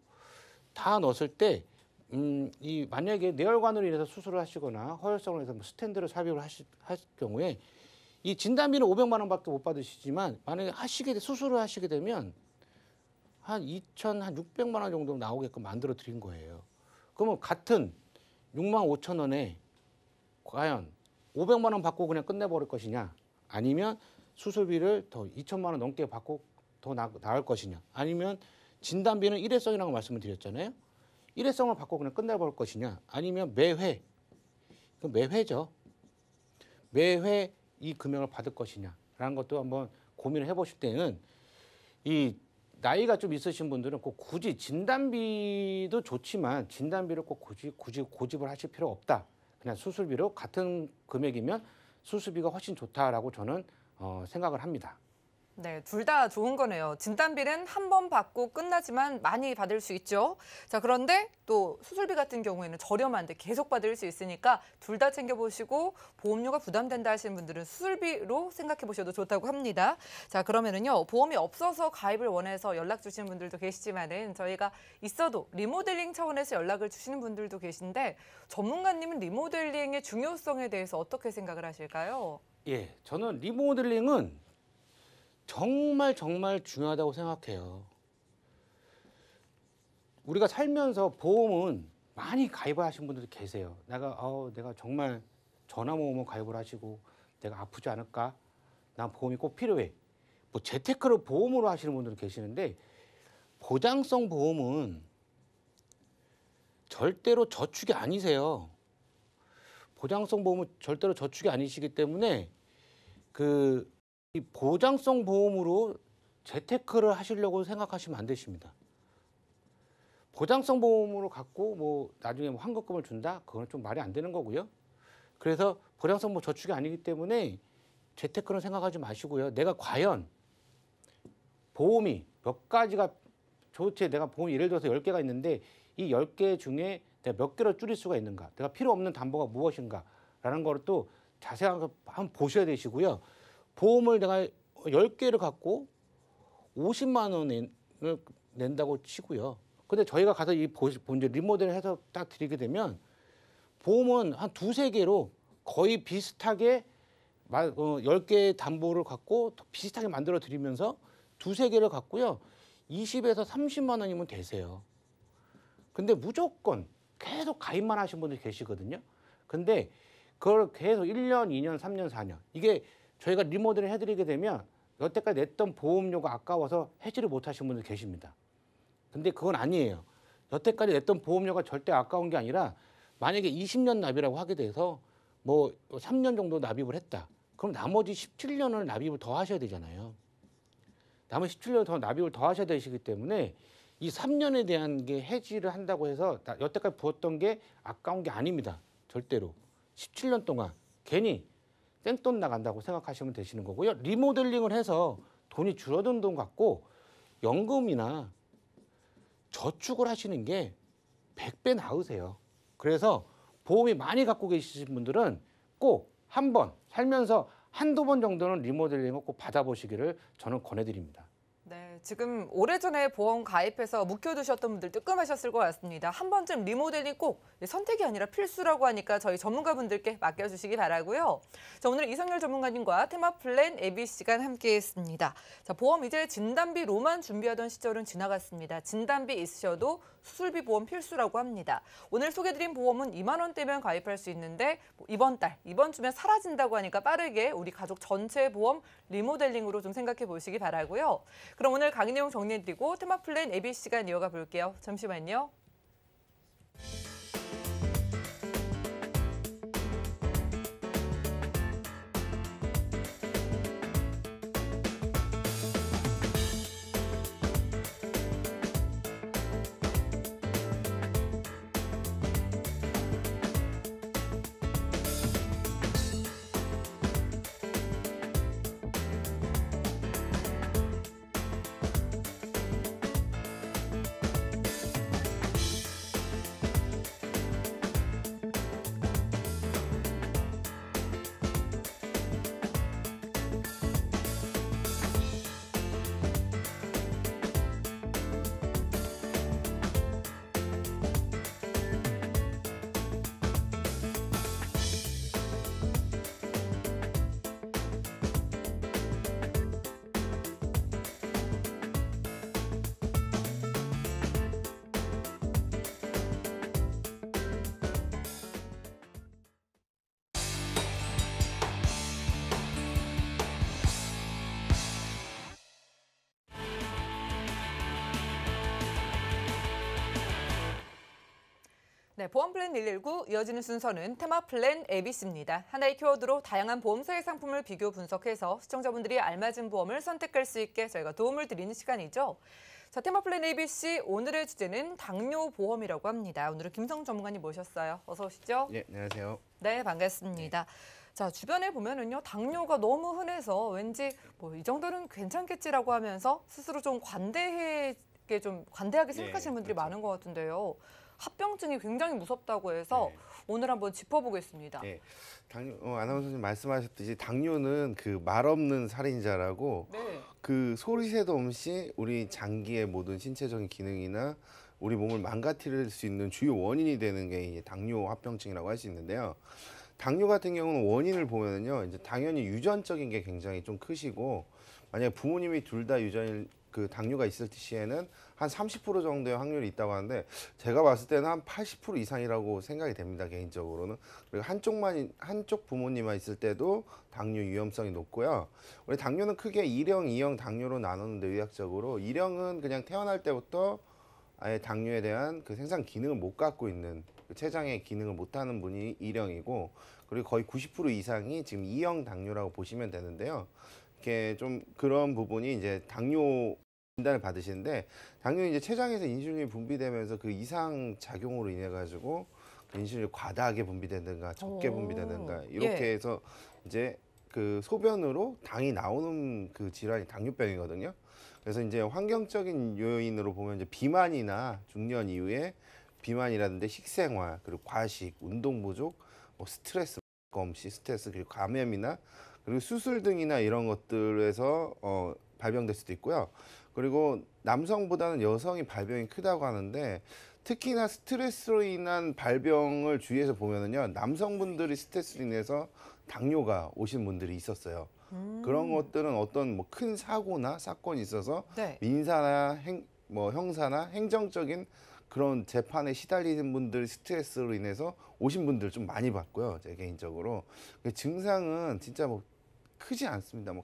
다 넣었을 때. 음, 이 만약에 내혈관으로 인해서 수술을 하시거나 허혈성으로 인해서 뭐 스탠드를 삽입을 하실 경우에 이 진단비는 500만 원밖에 못 받으시지만 만약에 하시게 수술을 하시게 되면 한2 600만 원 정도 나오게끔 만들어 드린 거예요. 그러면 같은 6만 5천 원에 과연 500만 원 받고 그냥 끝내버릴 것이냐 아니면 수술비를 더 2천만 원 넘게 받고 더 나, 나을 것이냐 아니면 진단비는 일회성이라고 말씀을 드렸잖아요. 일회성을 받고 그냥 끝내버릴 것이냐 아니면 매회 매회죠. 매회 이 금액을 받을 것이냐라는 것도 한번 고민을 해보실 때는 이 나이가 좀 있으신 분들은 꼭 굳이 진단비도 좋지만 진단비를 꼭 굳이 굳이 고집을 하실 필요 없다. 그냥 수술비로 같은 금액이면 수술비가 훨씬 좋다라고 저는 어, 생각을 합니다. 네, 둘 다 좋은 거네요. 진단비는 한 번 받고 끝나지만 많이 받을 수 있죠. 자, 그런데 또 수술비 같은 경우에는 저렴한데 계속 받을 수 있으니까 둘 다 챙겨보시고 보험료가 부담된다 하시는 분들은 수술비로 생각해보셔도 좋다고 합니다. 자, 그러면은요, 보험이 없어서 가입을 원해서 연락 주시는 분들도 계시지만은 저희가 있어도 리모델링 차원에서 연락을 주시는 분들도 계신데 전문가님은 리모델링의 중요성에 대해서 어떻게 생각을 하실까요? 예, 저는 리모델링은 정말 정말 중요하다고 생각해요. 우리가 살면서 보험은 많이 가입을 하신 분들이 계세요. 내가 어, 내가 정말 전화 모으면 가입을 하시고 내가 아프지 않을까? 난 보험이 꼭 필요해. 뭐 재테크를 보험으로 하시는 분들이 계시는데 보장성 보험은 절대로 저축이 아니세요. 보장성 보험은 절대로 저축이 아니시기 때문에 그이 보장성 보험으로 재테크를 하시려고 생각하시면 안 되십니다. 보장성 보험으로 갖고 뭐 나중에 뭐 환급금을 준다? 그건 좀 말이 안 되는 거고요. 그래서 보장성 뭐 저축이 아니기 때문에 재테크는 생각하지 마시고요. 내가 과연 보험이 몇 가지가 좋지? 내가 보험 예를 들어서 1 0개가 있는데 이1 0개 중에 내가 몇 개로 줄일 수가 있는가? 내가 필요 없는 담보가 무엇인가? 라는 걸또 자세하게 한번 보셔야 되시고요. 보험을 내가 열개를 갖고 오십만 원을 낸다고 치고요. 근데 저희가 가서 이 본제 리모델을 해서 딱 드리게 되면 보험은 한 두세 개로 거의 비슷하게 어, 열개의 담보를 갖고 비슷하게 만들어 드리면서 두세 개를 갖고요. 이십에서삼십만 원이면 되세요. 근데 무조건 계속 가입만 하신 분들 계시거든요. 근데 그걸 계속 일년이년삼년사 년 이게 저희가 리모델을 해드리게 되면 여태까지 냈던 보험료가 아까워서 해지를 못하신 분들 계십니다. 근데 그건 아니에요. 여태까지 냈던 보험료가 절대 아까운 게 아니라 만약에 20년 납입이라고 하게 돼서 뭐 3년 정도 납입을 했다. 그럼 나머지 17년을 납입을 더 하셔야 되잖아요. 나머지 17년 더 납입을 더 하셔야 되시기 때문에 이 3년에 대한 게 해지를 한다고 해서 여태까지 부었던 게 아까운 게 아닙니다. 절대로. 17년 동안 괜히 땡돈 나간다고 생각하시면 되시는 거고요. 리모델링을 해서 돈이 줄어든 돈 갖고 연금이나 저축을 하시는 게 100배 나으세요. 그래서 보험이 많이 갖고 계신 분들은 꼭 한 번 살면서 한두 번 정도는 리모델링을 꼭 받아보시기를 저는 권해드립니다. 네. 지금 오래전에 보험 가입해서 묵혀두셨던 분들 뜨끔하셨을 것 같습니다. 한 번쯤 리모델링 꼭 선택이 아니라 필수라고 하니까 저희 전문가분들께 맡겨주시기 바라고요. 자, 오늘 이성열 전문가님과 테마플랜 a 비 시간 함께했습니다. 자, 보험 이제 진단비로만 준비하던 시절은 지나갔습니다. 진단비 있으셔도 수술비 보험 필수라고 합니다. 오늘 소개드린 보험은 2만 원대면 가입할 수 있는데 뭐 이번 달, 이번 주면 사라진다고 하니까 빠르게 우리 가족 전체 보험 리모델링으로 좀 생각해 보시기 바라고요. 그럼 오늘 오늘 강내용 정리해드리고 테마플랜 ABC간 이어가 볼게요. 잠시만요. 플랜 119 이어지는 순서는 테마 플랜 ABC입니다. 하나의 키워드로 다양한 보험사의 상품을 비교 분석해서 시청자분들이 알맞은 보험을 선택할 수 있게 저희가 도움을 드리는 시간이죠. 자, 테마 플랜 ABC 오늘의 주제는 당뇨 보험이라고 합니다. 오늘은 김성 전문가님 모셨어요. 어서 오시죠. 네, 예, 안녕하세요. 네, 반갑습니다. 네. 자 주변에 보면은요 당뇨가 너무 흔해서 왠지 뭐 이 정도는 괜찮겠지라고 하면서 스스로 좀 관대하게 좀 관대하게 예, 생각하시는 네, 분들이 그렇죠. 많은 것 같은데요. 합병증이 굉장히 무섭다고 해서 네. 오늘 한번 짚어보겠습니다. 네. 당, 어, 아나운서님 말씀하셨듯이 당뇨는 그 말없는 살인자라고 네. 그 소리새도 없이 우리 장기의 모든 신체적인 기능이나 우리 몸을 망가뜨릴 수 있는 주요 원인이 되는 게 이제 당뇨 합병증이라고 할 수 있는데요. 당뇨 같은 경우는 원인을 보면요, 이제 당연히 유전적인 게 굉장히 좀 크시고 만약 부모님이 둘 다 유전 그 당뇨가 있을 시에는 한30% 정도의 확률이 있다고 하는데 제가 봤을 때는 한 80% 이상이라고 생각이 됩니다 개인적으로는 그리고 한쪽만 한쪽 부모님만 있을 때도 당뇨 위험성이 높고요 우리 당뇨는 크게 1형, 2형 당뇨로 나누는데 의학적으로 1형은 그냥 태어날 때부터 아예 당뇨에 대한 그 생산 기능을 못 갖고 있는 그 췌장의 기능을 못하는 분이 1형이고 그리고 거의 90% 이상이 지금 2형 당뇨라고 보시면 되는데요. 이렇게 좀 그런 부분이 이제 당뇨 진단을 받으시는데 당연히 이제 췌장에서 인슐린이 분비되면서 그 이상 작용으로 인해 가지고 인슐린이 과다하게 분비된다든가 적게 분비된다든가 예. 이렇게 예. 해서 이제 그 소변으로 당이 나오는 그 질환이 당뇨병이거든요. 그래서 이제 환경적인 요인으로 보면 이제 비만이나 중년 이후에 비만이라든지 식생활 그리고 과식, 운동 부족, 뭐 스트레스, 검시, 스트레스 그리고 감염이나 그리고 수술 등이나 이런 것들에서 어 발병될 수도 있고요. 그리고 남성보다는 여성이 발병이 크다고 하는데 특히나 스트레스로 인한 발병을 주위에서 보면은요 남성분들이 스트레스로 인해서 당뇨가 오신 분들이 있었어요. 음. 그런 것들은 어떤 뭐 큰 사고나 사건이 있어서 네. 민사나 행, 뭐 형사나 행정적인 그런 재판에 시달리는 분들 스트레스로 인해서 오신 분들 좀 많이 봤고요. 제 개인적으로 그 증상은 진짜 뭐 크지 않습니다. 뭐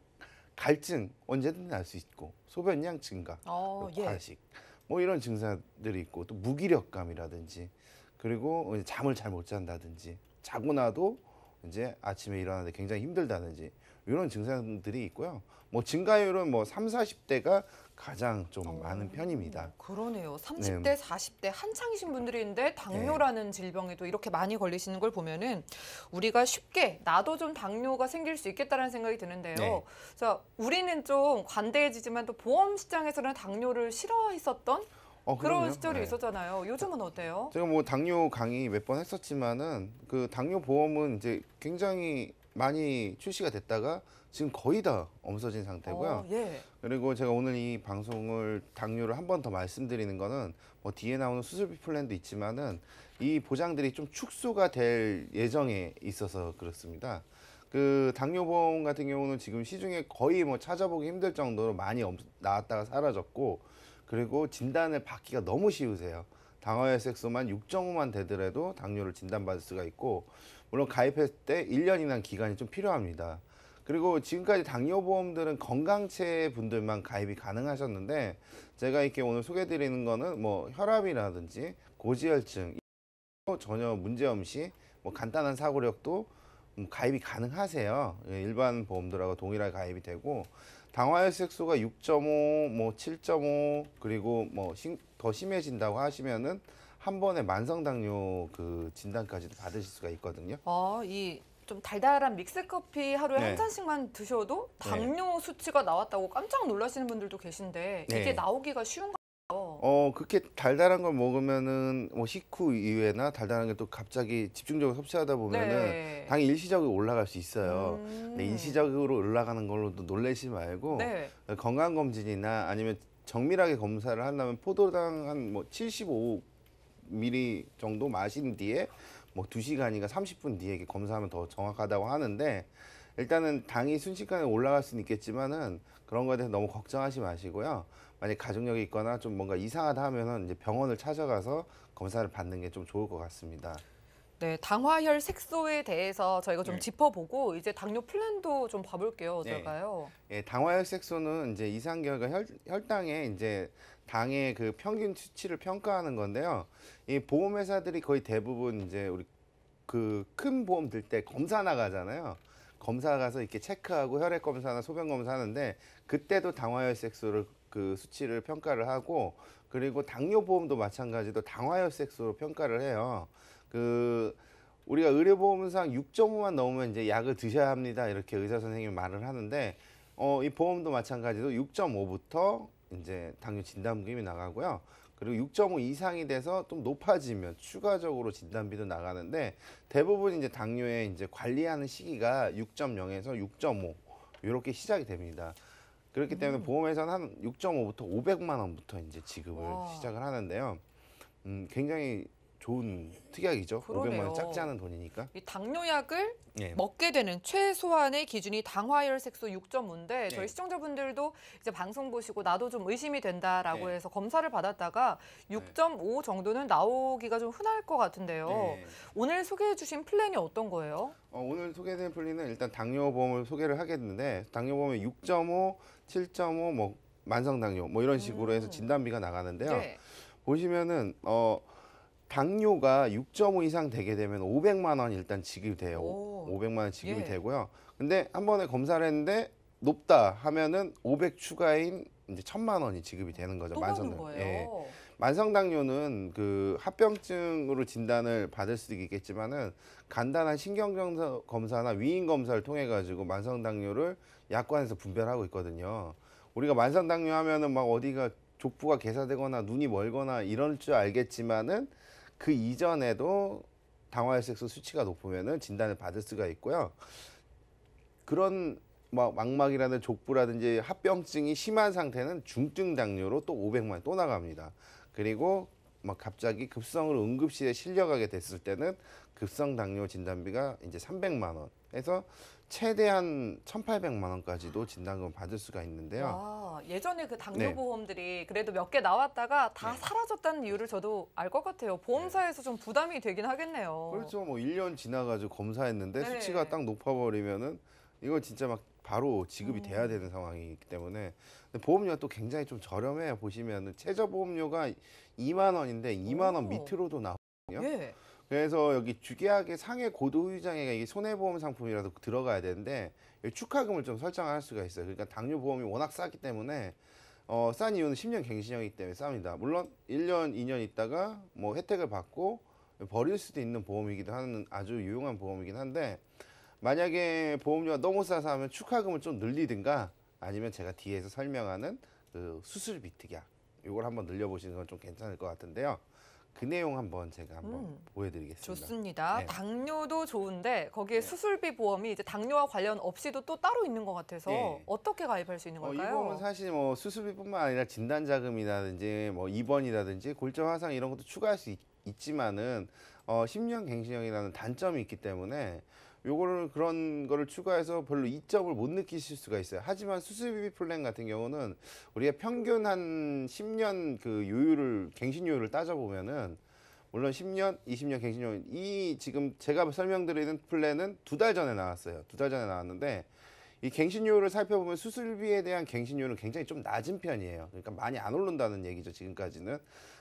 갈증 언제든 날수 있고 소변량 증가, 어, 뭐 예. 과식 예. 뭐 이런 증상들이 있고 또 무기력감이라든지 그리고 어, 잠을 잘 못 잔다든지 자고 나도 이제 아침에 일어나는데 굉장히 힘들다든지 이런 증상들이 있고요. 뭐 증가율은 뭐 3, 40대가 가장 좀 어, 많은 편입니다. 그러네요. 30대, 네. 40대 한창이신 분들인데 당뇨라는 네. 질병이 또 이렇게 많이 걸리시는 걸 보면은 우리가 쉽게 나도 좀 당뇨가 생길 수있겠다는 생각이 드는데요. 네. 자, 우리는 좀 관대해지지만 또 보험 시장에서는 당뇨를 싫어했었던 어, 그런 시절이 네. 있었잖아요. 요즘은 어때요? 제가 뭐 당뇨 강의 몇 번 했었지만은 그 당뇨 보험은 이제 굉장히 많이 출시가 됐다가 지금 거의 다 없어진 상태고요. 어, 예. 그리고 제가 오늘 이 방송을 당뇨를 한 번 더 말씀드리는 거는 뭐 뒤에 나오는 수술비 플랜도 있지만은 이 보장들이 좀 축소가 될 예정에 있어서 그렇습니다. 그 당뇨보험 같은 경우는 지금 시중에 거의 뭐 찾아보기 힘들 정도로 많이 나왔다가 사라졌고 그리고 진단을 받기가 너무 쉬우세요. 당화혈색소만 6.5만 되더라도 당뇨를 진단받을 수가 있고 물론 가입했을 때1년이라 기간이 좀 필요합니다. 그리고 지금까지 당뇨보험들은 건강체 분들만 가입이 가능하셨는데 제가 이렇게 오늘 소개드리는 해 거는 뭐 혈압이라든지 고지혈증 뭐 전혀 문제 없이 뭐 간단한 사고력도 음, 가입이 가능하세요. 예, 일반 보험들하고 동일하게 가입이 되고 당화혈색소가 6.5, 뭐 7.5 그리고 뭐 더 심해진다고 하시면은 한 번에 만성 당뇨 그 진단까지도 받으실 수가 있거든요. 아, 이좀 달달한 믹스커피 하루에 네. 한 잔씩만 드셔도 네. 당뇨 수치가 나왔다고 깜짝 놀라시는 분들도 계신데 네. 이게 나오기가 쉬운가요? 어 그렇게 달달한 걸 먹으면은 뭐 식후 이후에나 달달한 게 또 갑자기 집중적으로 섭취하다 보면은 네. 당이 일시적으로 올라갈 수 있어요. 음. 근데 일시적으로 올라가는 걸로도 놀래지 말고 네. 건강 검진이나 아니면 정밀하게 검사를 한다면 포도당 한 뭐75 미리 정도 마신 뒤에 뭐2시간인가 30분 뒤에 검사하면 더 정확하다고 하는데 일단은 당이 순식간에 올라갈 수는 있겠지만은 그런 거에 대해서 너무 걱정하지 마시고요. 만약 에 가족력이 있거나 좀 뭔가 이상하다 하면은 이제 병원을 찾아가서 검사를 받는 게 좀 좋을 것 같습니다. 네, 당화혈 색소에 대해서 저희가 좀 네. 짚어보고 이제 당뇨 플랜도 좀 봐볼게요. 네. 어떨까요? 네. 예, 당화혈 색소는 이제 이상 결과 혈, 혈당에 이제 당의 그 평균 수치를 평가하는 건데요. 이 보험회사들이 거의 대부분 이제 우리 그 큰 보험 들 때 검사 나가잖아요. 검사 가서 이렇게 체크하고 혈액 검사나 소변 검사 하는데 그때도 당화혈색소를 그 수치를 평가를 하고 그리고 당뇨 보험도 마찬가지로 당화혈색소로 평가를 해요. 그 우리가 의료보험상 6.5만 넘으면 이제 약을 드셔야 합니다. 이렇게 의사 선생님이 말을 하는데 어, 이 보험도 마찬가지로 6.5부터 이제 당뇨 진단금이 나가고요. 그리고 6.5 이상이 돼서 좀 높아지면 추가적으로 진단비도 나가는데 대부분 이제 당뇨에 이제 관리하는 시기가 6.0에서 6.5 이렇게 시작이 됩니다. 그렇기 때문에 음. 보험에서는 한 6.5부터 500만 원부터 이제 지급을 와. 시작을 하는데요. 음, 굉장히 좋은 특약이죠. 그러네요. 500만 원 작지 않은 돈이니까. 이 당뇨약을 예. 먹게 되는 최소한의 기준이 당화혈 색소 6.5인데 저희 시청자분들도 이제 방송 보시고 나도 좀 의심이 된다라고 네. 해서 검사를 받았다가 6.5 정도는 나오기가 좀 흔할 것 같은데요. 네. 오늘 소개해 주신 플랜이 어떤 거예요? 어, 오늘 소개된 플랜은 일단 당뇨보험을 소개를 하겠는데 당뇨보험에 6.5, 7.5, 뭐 만성 당뇨 뭐 이런 식으로 해서 음. 진단비가 나가는데요. 네. 보시면은 어 당뇨가 6.5 이상 되게 되면 500만 원 일단 지급이 돼요. 오. 500만 원 지급이 예. 되고요. 근데 한 번에 검사를 했는데 높다 하면은 500 추가인 이제 1000만 원이 지급이 되는 거죠. 만성 당뇨. 예 만성 당뇨는 그 합병증으로 진단을 받을 수도 있겠지만은 간단한 신경 검사- 검사나 위인 검사를 통해 가지고 만성 당뇨를 약관에서 분별하고 있거든요. 우리가 만성 당뇨 하면은 막 어디가 족부가 개사되거나 눈이 멀거나 이럴 줄 알겠지만은 그 이전에도 당화혈색소 수치가 높으면은 진단을 받을 수가 있고요. 그런 막망막이라는 족부라든지 합병증이 심한 상태는 중증 당뇨로 또 500만 또 나갑니다. 그리고 막 갑자기 급성으로 응급실에 실려가게 됐을 때는 급성 당뇨 진단비가 이제 300만 원. 해서 최대한 1,800만 원까지도 진단금 받을 수가 있는데요. 아, 예전에 그 당뇨 네. 보험들이 그래도 몇 개 나왔다가 다 네. 사라졌다는 이유를 저도 알 것 같아요. 보험사에서 네. 좀 부담이 되긴 하겠네요. 그렇죠. 뭐 1년 지나가지고 검사했는데 네. 수치가 딱 높아버리면은 이거 진짜 막 바로 지급이 음. 돼야 되는 상황이기 때문에 보험료가 또 굉장히 좀저렴해 보시면은 최저 보험료가 2만 원인데 2만 원 밑으로도 나오거든요. 예. 그래서 여기 주계약의 상해 고도의장에게 손해보험 상품이라도 들어가야 되는데 축하금을 좀 설정할 수가 있어요. 그러니까 당뇨 보험이 워낙 싸기 때문에 어, 싼 이유는 10년 갱신형이기 때문에 쌉니다. 물론 1년, 2년 있다가 뭐 혜택을 받고 버릴 수도 있는 보험이기도 하는 아주 유용한 보험이긴 한데 만약에 보험료가 너무 싸서 하면 축하금을 좀 늘리든가 아니면 제가 뒤에서 설명하는 그 수술 비특약 이걸 한번 늘려보시는 건 좀 괜찮을 것 같은데요. 그 내용 한번 제가 한번 음. 보여드리겠습니다. 좋습니다. 네. 당뇨도 좋은데 거기에 네. 수술비 보험이 이제 당뇨와 관련 없이도 또 따로 있는 것 같아서 네. 어떻게 가입할 수 있는 어, 걸까요? 이 보험은 사실 뭐 수술비뿐만 아니라 진단 자금이라든지 뭐 입원이라든지 골절 화상 이런 것도 추가할 수 있, 지만은 어, 10년 갱신형이라는 단점이 있기 때문에 요거를 그런 거를 추가해서 별로 이점을 못 느끼실 수가 있어요. 하지만 수수비 플랜 같은 경우는 우리가 평균 한 10년 그 요율을 갱신 요율을 따져 보면은 물론 10년, 20년 갱신 요율 이 지금 제가 설명드리는 플랜은 두 달 전에 나왔어요. 두 달 전에 나왔는데 이 갱신료를 살펴보면 수술비에 대한 갱신료는 굉장히 좀 낮은 편이에요. 그러니까 많이 안 오른다는 얘기죠, 지금까지는.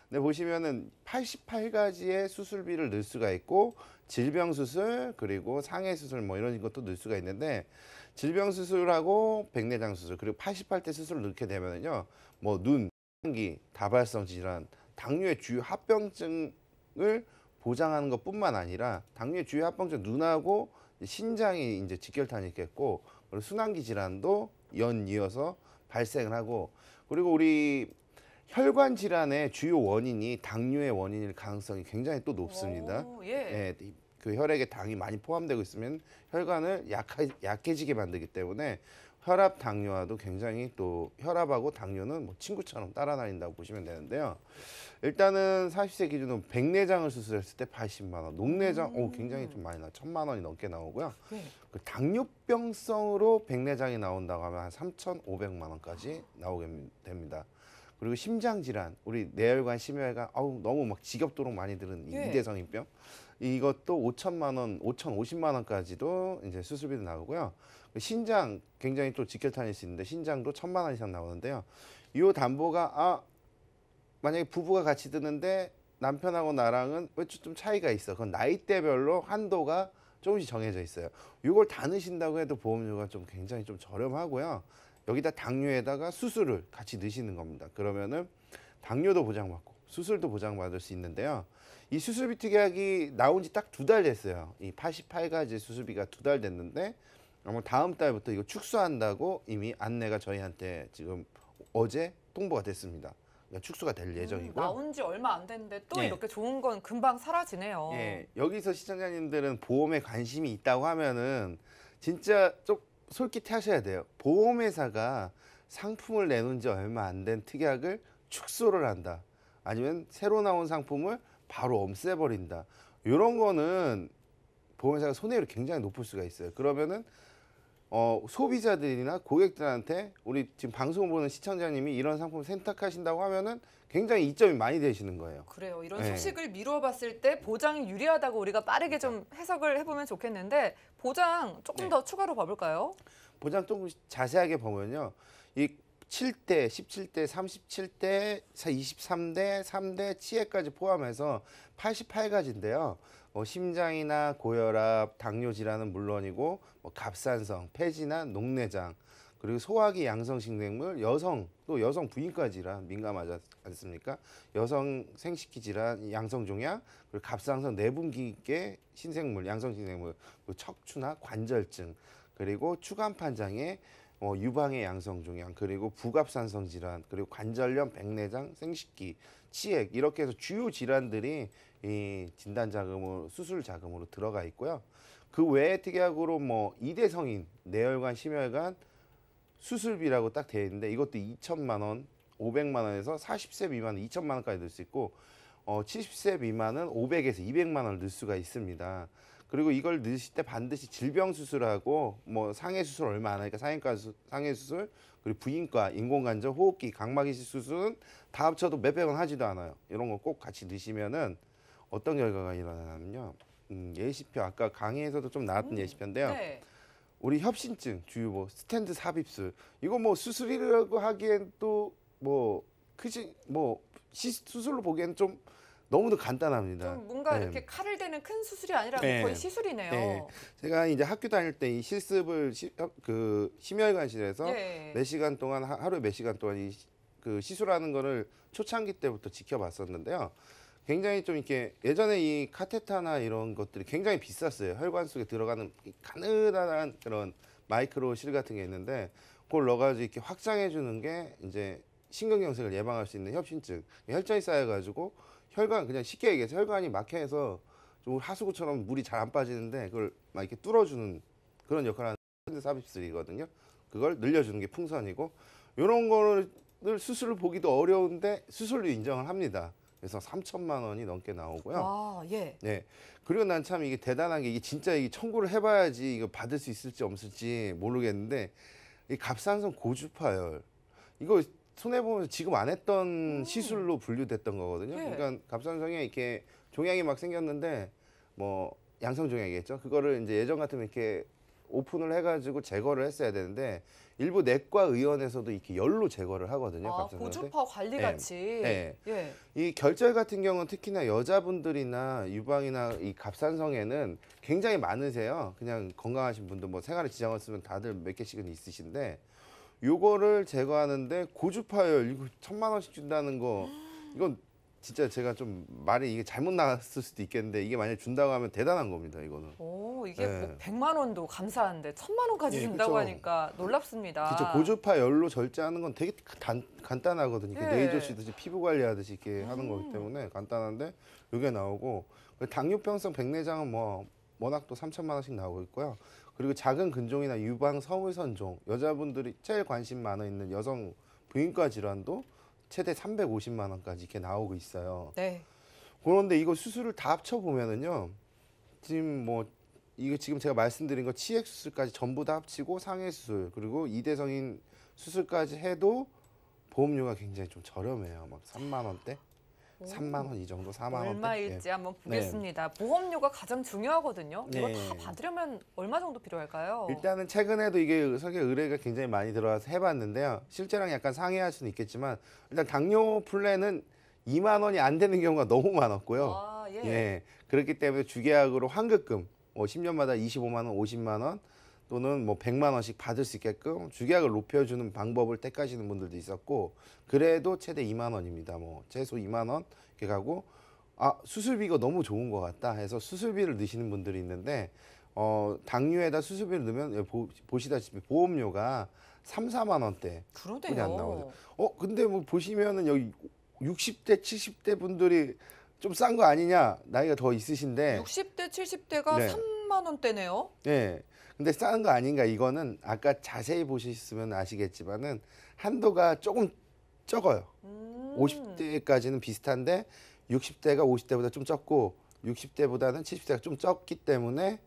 근데 네, 보시면은 88가지의 수술비를 넣을 수가 있고 질병 수술 그리고 상해 수술 뭐 이런 것도 넣을 수가 있는데 질병 수술하고 백내장 수술 그리고 88대 수술을 넣게 되면은요 뭐 눈, 환기, 다발성 질환, 당뇨의 주요 합병증을 보장하는 것뿐만 아니라 당뇨의 주요 합병증 눈하고 신장이 이제 직결탄이겠고 그리고 순환기 질환도 연 이어서 발생을 하고 그리고 우리 혈관 질환의 주요 원인이 당뇨의 원인일 가능성이 굉장히 또 높습니다. 오, 예. 예. 그 혈액에 당이 많이 포함되고 있으면 혈관을 약하, 약해지게 만들기 때문에 혈압 당뇨와도 굉장히 또 혈압하고 당뇨는 뭐 친구처럼 따라다닌다고 보시면 되는데요. 일단은 40세 기준으로 백내장을 수술했을 때 80만 원, 녹내장 음. 오 굉장히 좀 많이 나, 천만 원이 넘게 나오고요. 네. 그 당뇨병성으로 백내장이 나온다고 하면 한 3,500만 원까지 나오게 됩니다. 그리고 심장 질환, 우리 내혈관 심혈관 아우 너무 막 지겹도록 많이 들은 이 예. 이대성인병 이것도 5천만 원, 5천5 0만 원까지도 이제 수술비도 나오고요. 신장 굉장히 또 직결탄일 수 있는데 신장도 천만 원 이상 나오는데요. 이 담보가 아 만약에 부부가 같이 드는데 남편하고 나랑은 왜 좀 차이가 있어. 그건 나이대별로 한도가 조금씩 정해져 있어요. 이걸 다 넣으신다고 해도 보험료가 좀 굉장히 좀 저렴하고요. 여기다 당뇨에다가 수술을 같이 넣으시는 겁니다. 그러면은 당뇨도 보장받고 수술도 보장받을 수 있는데요. 이 수술비 특약이 나온 지 딱 두 달 됐어요. 이 88가지 수술비가 두 달 됐는데 아마 다음 달부터 이거 축소한다고 이미 안내가 저희한테 지금 어제 통보가 됐습니다. 그러니까 축소가 될예정이고 음, 나온 지 얼마 안 됐는데 또 예. 이렇게 좋은 건 금방 사라지네요. 예. 여기서 시청자님들은 보험에 관심이 있다고 하면은 진짜 좀 솔깃하셔야 돼요. 보험회사가 상품을 내놓은 지 얼마 안 된 특약을 축소를 한다. 아니면 새로 나온 상품을 바로 없애버린다. 이런 거는 보험회사가 손해율이 굉장히 높을 수가 있어요. 그러면은 어, 소비자들이나 고객들한테 우리 지금 방송 보는 시청자님이 이런 상품을 선택하신다고 하면은 굉장히 이점이 많이 되시는 거예요. 그래요. 이런 네. 소식을 미루어 봤을 때 보장이 유리하다고 우리가 빠르게 좀 해석을 해보면 좋겠는데 보장 조금 네. 더 추가로 봐볼까요? 보장 조금 자세하게 보면요. 이 7대, 17대, 37대, 23대, 3대, 치해까지 포함해서 88가지인데요. 뭐 심장이나 고혈압, 당뇨 질환은 물론이고 뭐 갑상선, 폐지나 녹내장, 그리고 소화기 양성신생물, 여성, 또 여성 부인과 질환 민감하지 않습니까? 여성 생식기 질환, 양성종양, 그리고 갑상선 내분기계 신생물, 양성신생물, 뭐 척추나 관절증, 그리고 추간판 장애, 어, 유방의 양성종양 그리고 부갑산성 질환 그리고 관절염 백내장 생식기 치액 이렇게 해서 주요 질환들이 이 진단 자금으로 수술 자금으로 들어가 있고요. 그 외에 특약으로 뭐 이대 성인 내혈관 심혈관 수술비라고 딱 되어 있는데 이것도 2천만 원, 500만 원에서 40세 미만 2천만 원까지 늘수 있고 어 70세 미만은 500에서 200만 원을 늘 수가 있습니다. 그리고 이걸 넣으실 때 반드시 질병 수술하고 뭐 상해 수술 얼마 안 하니까 상해과 수, 상해 수술 그리고 부인과 인공관절 호흡기 각막이식 수술은 다 합쳐도 몇백 원 하지도 않아요. 이런 거 꼭 같이 넣으시면은 어떤 결과가 일어나냐면요. 음, 예시표 아까 강의에서도 좀 나왔던 음, 예시표인데요. 네. 우리 협신증 주요 뭐 스탠드 삽입술 이거 뭐 수술이라고 하기엔 또 뭐 크지 뭐 시, 수술로 보기엔 좀 너무도 간단합니다. 뭔가 네. 이렇게 칼을 대는 큰 수술이 아니라 네. 거의 시술이네요. 네. 제가 이제 학교 다닐 때 이 실습을 시, 어, 그 심혈관실에서 네. 몇 시간 동안 하루에 몇 시간 동안 이 그 시술하는 거를 초창기 때부터 지켜봤었는데요. 굉장히 좀 이렇게 예전에 이 카테타나 이런 것들이 굉장히 비쌌어요. 혈관 속에 들어가는 가느다란 그런 마이크로 실 같은 게 있는데 그걸 넣어가지고 이렇게 확장해 주는 게 이제 신경경색을 예방할 수 있는 협심증 혈전이 쌓여가지고 혈관 그냥 쉽게 얘기해서 혈관이 막혀서 좀 하수구처럼 물이 잘 안 빠지는데 그걸 막 이렇게 뚫어주는 그런 역할을 하는 사비스리거든요. 그걸 늘려주는 게 풍선이고 이런 거를 수술을 보기도 어려운데 수술로 인정을 합니다. 그래서 3천만 원이 넘게 나오고요. 아, 예. 네. 그리고 난 참 이게 대단한 게 이게 진짜 이게 청구를 해봐야지 이거 받을 수 있을지 없을지 모르겠는데 이 갑상선 고주파열 이거 손해 보면 지금 안 했던 음. 시술로 분류됐던 거거든요. 네. 그러니까 갑상선에 이렇게 종양이 막 생겼는데 뭐 양성 종양이겠죠. 그거를 이제 예전 같으면 이렇게 오픈을 해가지고 제거를 했어야 되는데 일부 내과 의원에서도 이렇게 열로 제거를 하거든요. 아, 고주파 관리 예. 같이. 네. 네. 예. 이 결절 같은 경우는 특히나 여자분들이나 유방이나 이 갑상선에는 굉장히 많으세요. 그냥 건강하신 분들 뭐 생활에 지장을 쓰면 다들 몇 개씩은 있으신데 요거를 제거하는데 고주파열 이거 천만 원씩 준다는 거 이건 진짜 제가 좀 말이 이게 잘못 나왔을 수도 있겠는데 이게 만약에 준다고 하면 대단한 겁니다 이거는. 오 이게 뭐 네. 뭐 100만 원도 감사한데 천만 원까지 예, 준다고 그쵸. 하니까 놀랍습니다. 진짜 고주파 열로 절제하는 건 되게 단, 간단하거든요. 네. 네이저 씨듯이 피부 관리하듯이 이렇게 하는 거기 음. 때문에 간단한데 이게 나오고 당뇨병성 백내장은 뭐 워낙 또 3천만 원씩 나오고 있고요. 그리고 작은 근종이나 유방 성의선종 여자분들이 제일 관심 많아 있는 여성 부인과 질환도 최대 350만 원까지 이렇게 나오고 있어요. 네. 그런데 이거 수술을 다 합쳐 보면은요. 지금 뭐 이거 지금 제가 말씀드린 거 치액 수술까지 전부 다 합치고 상해 수술 그리고 이대 성인 수술까지 해도 보험료가 굉장히 좀 저렴해요. 막 3만 원대. 3만 원 이 정도, 4만 원. 얼마일지 예. 한번 보겠습니다. 네. 보험료가 가장 중요하거든요. 이거 네. 다 받으려면 얼마 정도 필요할까요? 일단은 최근에도 이게 설계 의뢰가 굉장히 많이 들어와서 해봤는데요. 실제랑 약간 상이할 수는 있겠지만 일단 당뇨 플랜은 2만 원이 안 되는 경우가 너무 많았고요. 아, 예. 예. 그렇기 때문에 주계약으로 환급금 뭐 10년마다 25만 원, 50만 원 또는 뭐 100만 원씩 받을 수 있게끔 주계약을 높여주는 방법을 택하시는 분들도 있었고 그래도 최대 2만 원입니다. 뭐 최소 2만 원 이렇게 가고 아 수술비가 너무 좋은 것 같다 해서 수술비를 넣으시는 분들이 있는데 어 당뇨에다 수술비를 넣으면 예, 보, 시다시피 보험료가 3, 4만 원대 그러대요. 안 나오죠. 어 근데 뭐 보시면은 여기 60대 70대 분들이 좀 싼 거 아니냐 나이가 더 있으신데 60대 70대가 네. 3만 원대네요. 네. 근데 싸는 거 아닌가 이거는 아까 자세히 보셨으면 아시겠지만은 한도가 조금 적어요. 음. 50대까지는 비슷한데 60대가 50대보다 좀 적고 60대보다는 70대가 좀 적기 때문에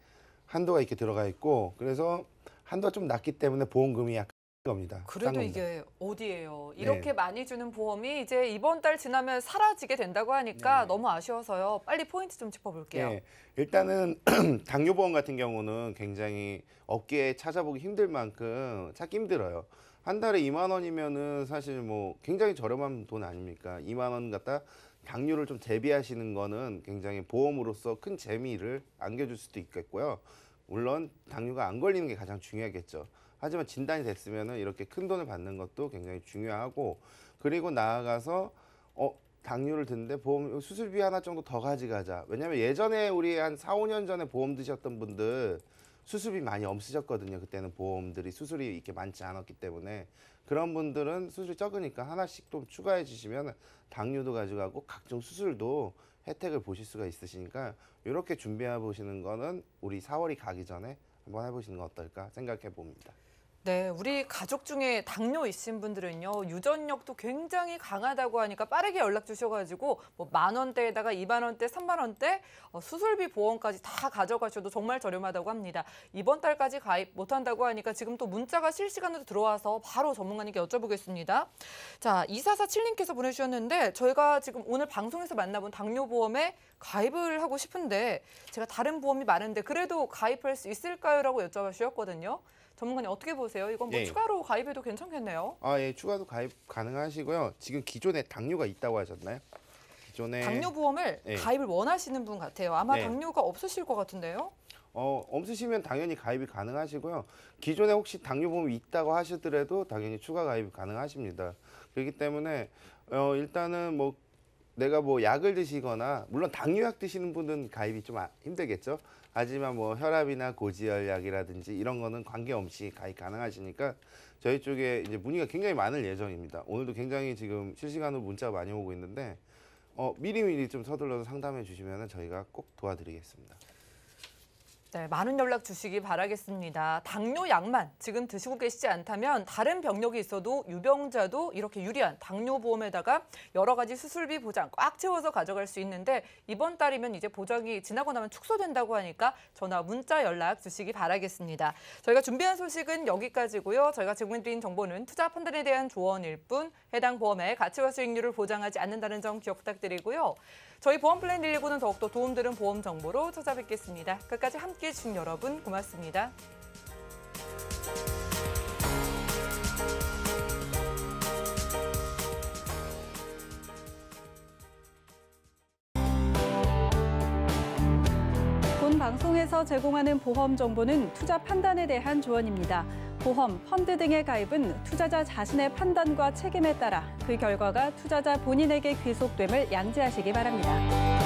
한도가 이렇게 들어가 있고 그래서 한도가 좀 낮기 때문에 보험금이 약간 겁니다. 그래도 이게 어디예요? 네. 이렇게 네. 많이 주는 보험이 이제 이번 달 지나면 사라지게 된다고 하니까 네. 너무 아쉬워서요. 빨리 포인트 좀 짚어볼게요. 네. 일단은 당뇨보험 같은 경우는 굉장히 업계에 찾아보기 힘들 만큼 찾기 힘들어요. 한 달에 2만 원이면은 사실 뭐 굉장히 저렴한 돈 아닙니까? 2만 원 갖다 당뇨를 좀 대비하시는 거는 굉장히 보험으로서 큰 재미를 안겨줄 수도 있겠고요. 물론 당뇨가 안 걸리는 게 가장 중요하겠죠. 하지만 진단이 됐으면 이렇게 큰 돈을 받는 것도 굉장히 중요하고 그리고 나아가서 어 당뇨를 드는데 보험 수술비 하나 정도 더 가져가자. 왜냐면 예전에 우리 한 4, 5년 전에 보험 드셨던 분들 수술이 많이 없으셨거든요. 그때는 보험들이 수술이 이렇게 많지 않았기 때문에 그런 분들은 수술이 적으니까 하나씩 좀 추가해 주시면 당뇨도 가져가고 각종 수술도 혜택을 보실 수가 있으시니까 이렇게 준비해 보시는 거는 우리 4월이 가기 전에 한번 해보시는 건 어떨까 생각해 봅니다. 네, 우리 가족 중에 당뇨 있으신 분들은요, 유전력도 굉장히 강하다고 하니까 빠르게 연락 주셔가지고, 뭐 만 원대에다가 2만 원대, 3만 원대, 어, 수술비 보험까지 다 가져가셔도 정말 저렴하다고 합니다. 이번 달까지 가입 못한다고 하니까 지금 또 문자가 실시간으로 들어와서 바로 전문가님께 여쭤보겠습니다. 자, 2447님께서 보내주셨는데, 저희가 지금 오늘 방송에서 만나본 당뇨보험에 가입을 하고 싶은데, 제가 다른 보험이 많은데, 그래도 가입할 수 있을까요? 라고 여쭤봐 주셨거든요. 전문가님 어떻게 보세요? 이건 뭐 예. 추가로 가입해도 괜찮겠네요. 아, 예, 추가도 가입 가능하시고요. 지금 기존에 당뇨가 있다고 하셨나요? 기존에 당뇨 보험을 예. 가입을 원하시는 분 같아요. 아마 네. 당뇨가 없으실 것 같은데요. 어, 없으시면 당연히 가입이 가능하시고요. 기존에 혹시 당뇨보험이 있다고 하시더라도 당연히 추가 가입이 가능하십니다. 그렇기 때문에 어, 일단은 뭐 내가 뭐 약을 드시거나 물론 당뇨약 드시는 분은 가입이 좀 아, 힘들겠죠. 하지만 뭐 혈압이나 고지혈약이라든지 이런 거는 관계없이 가입 가능하시니까 저희 쪽에 이제 문의가 굉장히 많을 예정입니다. 오늘도 굉장히 지금 실시간으로 문자가 많이 오고 있는데 어, 미리미리 좀 서둘러서 상담해 주시면 저희가 꼭 도와드리겠습니다. 네, 많은 연락 주시기 바라겠습니다. 당뇨 약만 지금 드시고 계시지 않다면 다른 병력이 있어도 유병자도 이렇게 유리한 당뇨 보험에다가 여러 가지 수술비 보장 꽉 채워서 가져갈 수 있는데 이번 달이면 이제 보장이 지나고 나면 축소된다고 하니까 전화 문자 연락 주시기 바라겠습니다. 저희가 준비한 소식은 여기까지고요. 저희가 제공해드린 정보는 투자 판단에 대한 조언일 뿐 해당 보험의 가치와 수익률을 보장하지 않는다는 점 기억 부탁드리고요. 저희 보험 플랜 119는 더욱더 도움되는 보험 정보로 찾아뵙겠습니다. 끝까지 함께해 주신 여러분 고맙습니다. 에서 제공하는 보험 정보는 투자 판단에 대한 조언입니다. 보험, 펀드 등의 가입은 투자자 자신의 판단과 책임에 따라 그 결과가 투자자 본인에게 귀속됨을 양지하시기 바랍니다.